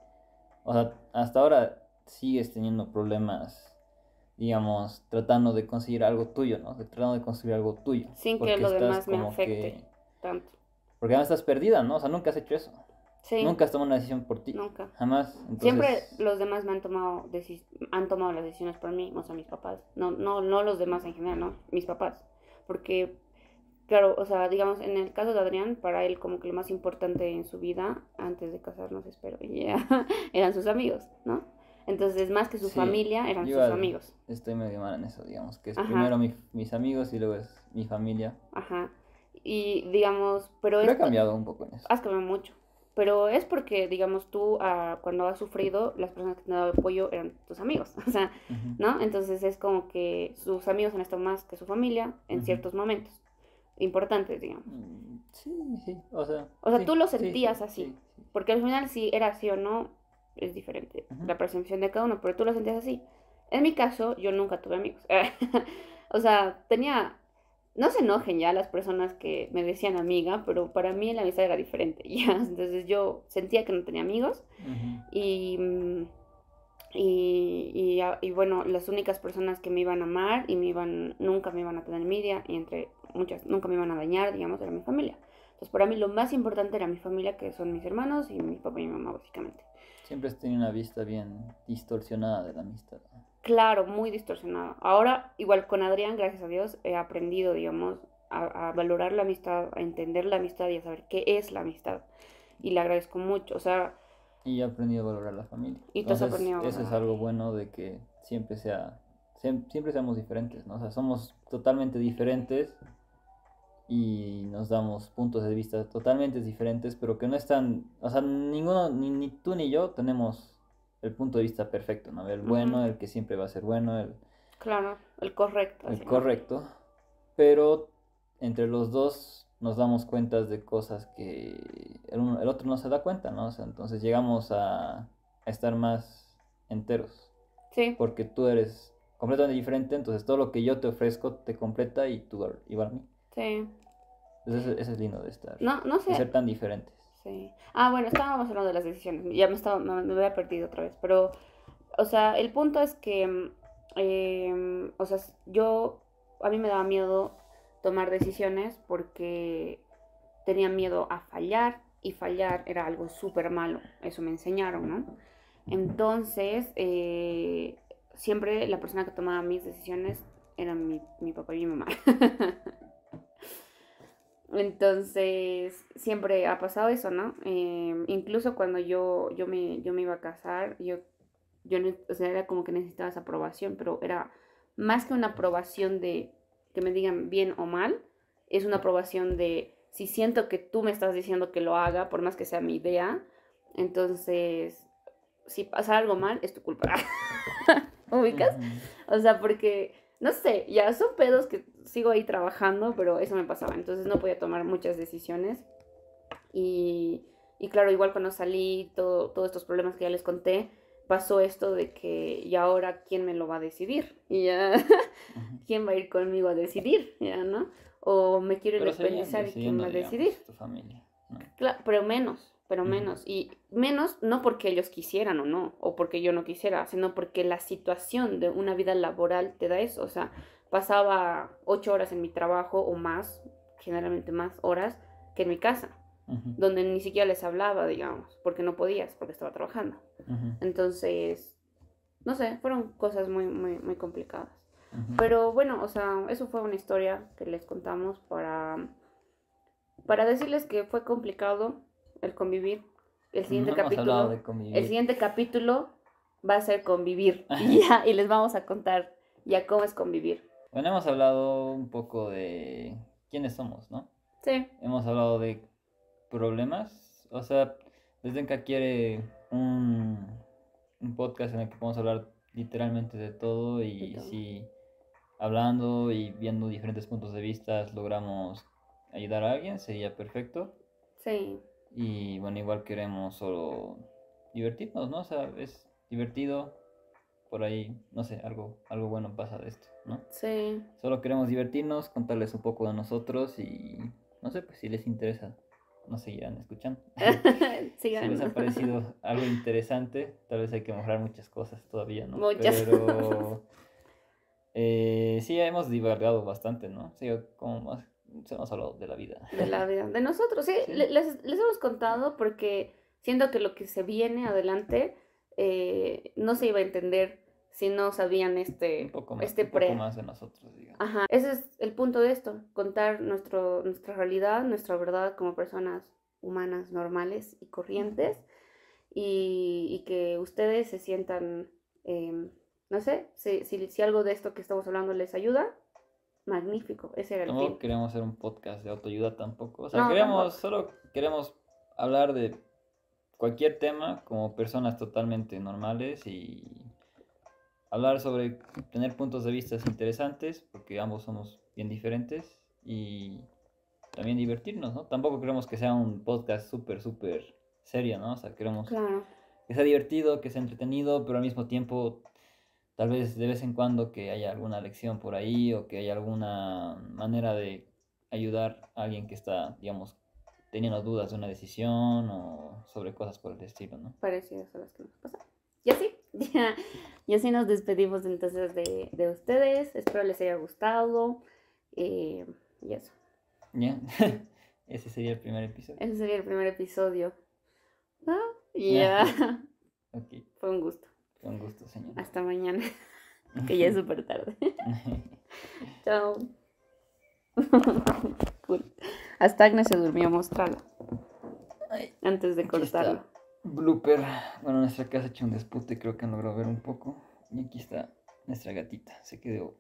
o sea, hasta ahora sigues teniendo problemas, digamos, tratando de conseguir algo tuyo, ¿no? Tratando de conseguir algo tuyo. Sin que lo demás me afecte tanto. Porque además estás perdida, ¿no? O sea, nunca has hecho eso. Sí. Nunca has tomado una decisión por ti. Nunca. Jamás. Siempre los demás me han tomado han tomado las decisiones por mí, o sea, mis papás. No, no, no los demás en general, no, mis papás. Porque claro, o sea, digamos, en el caso de Adrián, para él como que lo más importante en su vida, antes de casarnos, espero, [LAUGHS] eran sus amigos, ¿no? Entonces, más que su familia, eran sus amigos. Estoy medio mal en eso, digamos, que es primero mis amigos y luego es mi familia. Ajá. Y digamos, pero... Pero cambiado un poco en eso. Has cambiado mucho. Pero es porque, digamos, tú ah, cuando has sufrido, las personas que te han dado apoyo eran tus amigos, [LAUGHS] o sea, ¿no? Entonces es como que sus amigos han estado más que su familia en ciertos momentos importantes, digamos. Mm, sí, sí, o sea. O sea, tú lo sentías así. porque al final, si era así o no, es diferente la percepción de cada uno, pero tú lo sentías así. En mi caso, yo nunca tuve amigos. [LAUGHS] o sea, tenía. No se enojen ya las personas que me decían amiga, pero para mí la amistad era diferente, [LAUGHS] ¿ya? Entonces yo sentía que no tenía amigos mm, y. bueno, las únicas personas que me iban a amar y me iban, nunca me iban a tener media, y entre muchas nunca me iban a dañar, digamos, era mi familia. Entonces, para mí lo más importante era mi familia, que son mis hermanos y mi papá y mi mamá, básicamente. Siempre has tenido una vista bien distorsionada de la amistad. Claro, muy distorsionada. Ahora, igual con Adrián, gracias a Dios, he aprendido, digamos, a, valorar la amistad, a entender la amistad y a saber qué es la amistad. Y le agradezco mucho. O sea, y he aprendido a valorar la familia. Y has aprendido. Eso es algo bueno de que siempre sea siempre seamos diferentes, ¿no? O sea, somos totalmente diferentes y nos damos puntos de vista totalmente diferentes, pero que no están, o sea, ninguno, ni, tú ni yo tenemos el punto de vista perfecto, ¿no? El bueno, el que siempre va a ser bueno, el... Claro, el correcto. El correcto, pero entre los dos nos damos cuenta de cosas que el, otro no se da cuenta, ¿no? O sea, entonces llegamos a, estar más enteros. Sí. Porque tú eres completamente diferente, entonces todo lo que yo te ofrezco te completa y tú igual a mí. Sí es, es lindo de estar. No, ser tan diferentes. Sí. Ah, bueno, estábamos hablando de las decisiones. Ya me, estaba, me, había perdido otra vez. Pero, o sea, el punto es que, em, o sea, yo, a mí me daba miedo tomar decisiones porque tenía miedo a fallar y fallar era algo súper malo. Eso me enseñaron, ¿no? Entonces, eh, siempre la persona que tomaba mis decisiones era mi, mi papá y mi mamá. [LAUGHS] Entonces, siempre ha pasado eso, ¿no? Em, incluso cuando yo, yo, me, yo me iba a casar, yo, yo, o sea, era como que necesitaba aprobación, pero era más que una aprobación de que me digan bien o mal, es una aprobación de si siento que tú me estás diciendo que lo haga, por más que sea mi idea, entonces, si pasa algo mal, es tu culpa. [LAUGHS] ¿Ubicas? O sea, porque no sé, ya son pedos que sigo ahí trabajando, pero eso me pasaba. Entonces no podía tomar muchas decisiones. Y, y claro, igual cuando salí, todo, todos estos problemas que ya les conté, pasó esto de que, ¿y ahora quién me lo va a decidir? Y ya, [LAUGHS] ¿quién va a ir conmigo a decidir? Ya, ¿no? O me quiero independizar y quién va a decidir. Tu familia, Claro, pero menos pero menos. Y menos no porque ellos quisieran o no, o porque yo no quisiera, sino porque la situación de una vida laboral te da eso. O sea, pasaba ocho horas en mi trabajo o más, generalmente más horas, que en mi casa, donde ni siquiera les hablaba, digamos, porque no podías, porque estaba trabajando. Entonces, no sé, fueron cosas muy, muy, muy complicadas. Pero bueno, o sea, eso fue una historia que les contamos para, para decirles que fue complicado, el convivir. El siguiente capítulo. El siguiente capítulo va a ser convivir. [LAUGHS] y, les vamos a contar ya cómo es convivir. Bueno, hemos hablado un poco de quiénes somos, ¿no? Sí. Hemos hablado de problemas. O sea, desde que quiere un, un podcast en el que podemos hablar literalmente de todo y, si hablando y viendo diferentes puntos de vista logramos ayudar a alguien, sería perfecto. Sí. Y bueno, igual queremos solo divertirnos, ¿no? O sea, es divertido por ahí, no sé, algo, algo bueno pasa de esto, ¿no? Sí. Solo queremos divertirnos, contarles un poco de nosotros y no sé, pues si les interesa, nos seguirán escuchando. [LAUGHS] [LAUGHS] si les ha parecido algo interesante, tal vez hay que mejorar muchas cosas todavía, ¿no? Muchas. Pero eh, sí, hemos divagado bastante, ¿no? Sí, como más se nos ha de la vida. De la vida, de nosotros, sí, Les, hemos contado porque siento que lo que se viene adelante eh, no se iba a entender si no sabían este, este un Poco más de nosotros, digamos. Ajá, ese es el punto de esto, contar nuestro, nuestra realidad, nuestra verdad como personas humanas normales y corrientes y, que ustedes se sientan, em, no sé, si, si algo de esto que estamos hablando les ayuda, magnífico. Ese era el No queremos hacer un podcast de autoayuda tampoco. O sea, queremos, solo queremos hablar de cualquier tema como personas totalmente normales y hablar sobre tener puntos de vista interesantes, porque ambos somos bien diferentes y también divertirnos, ¿no? Tampoco queremos que sea un podcast súper, súper serio, ¿no? O sea, queremos que sea divertido, que sea entretenido, pero al mismo tiempo Tal vez de vez en cuando que haya alguna lección por ahí o que haya alguna manera de ayudar a alguien que está, digamos, teniendo dudas de una decisión o sobre cosas por el estilo, ¿no? Parecidas a las que nos pasan. Y así, [LAUGHS] ya, así nos despedimos entonces de, ustedes. Espero les haya gustado. Eh, y eso. ¿Ya? [LAUGHS] Ese sería el primer episodio. Ese sería el primer episodio. Ah, ah, ya. [LAUGHS] ok. Fue un gusto. Con gusto, señor. Hasta mañana, [LAUGHS] que ya es súper tarde. [LAUGHS] Chao. [LAUGHS] Hasta Agnes se durmió, mostrarlo. Antes de cortarlo. Blooper. Bueno, nuestra casa ha hecho un despute, creo que han logrado ver un poco. Y aquí está nuestra gatita. Se quedó.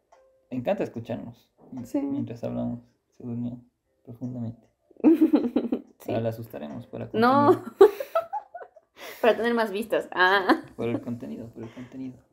encanta escucharnos. Sí. Mientras hablamos, se durmió profundamente. Sí. Ahora la asustaremos para continuar. No. Para tener más vistas. Ah. Por el contenido, por el contenido.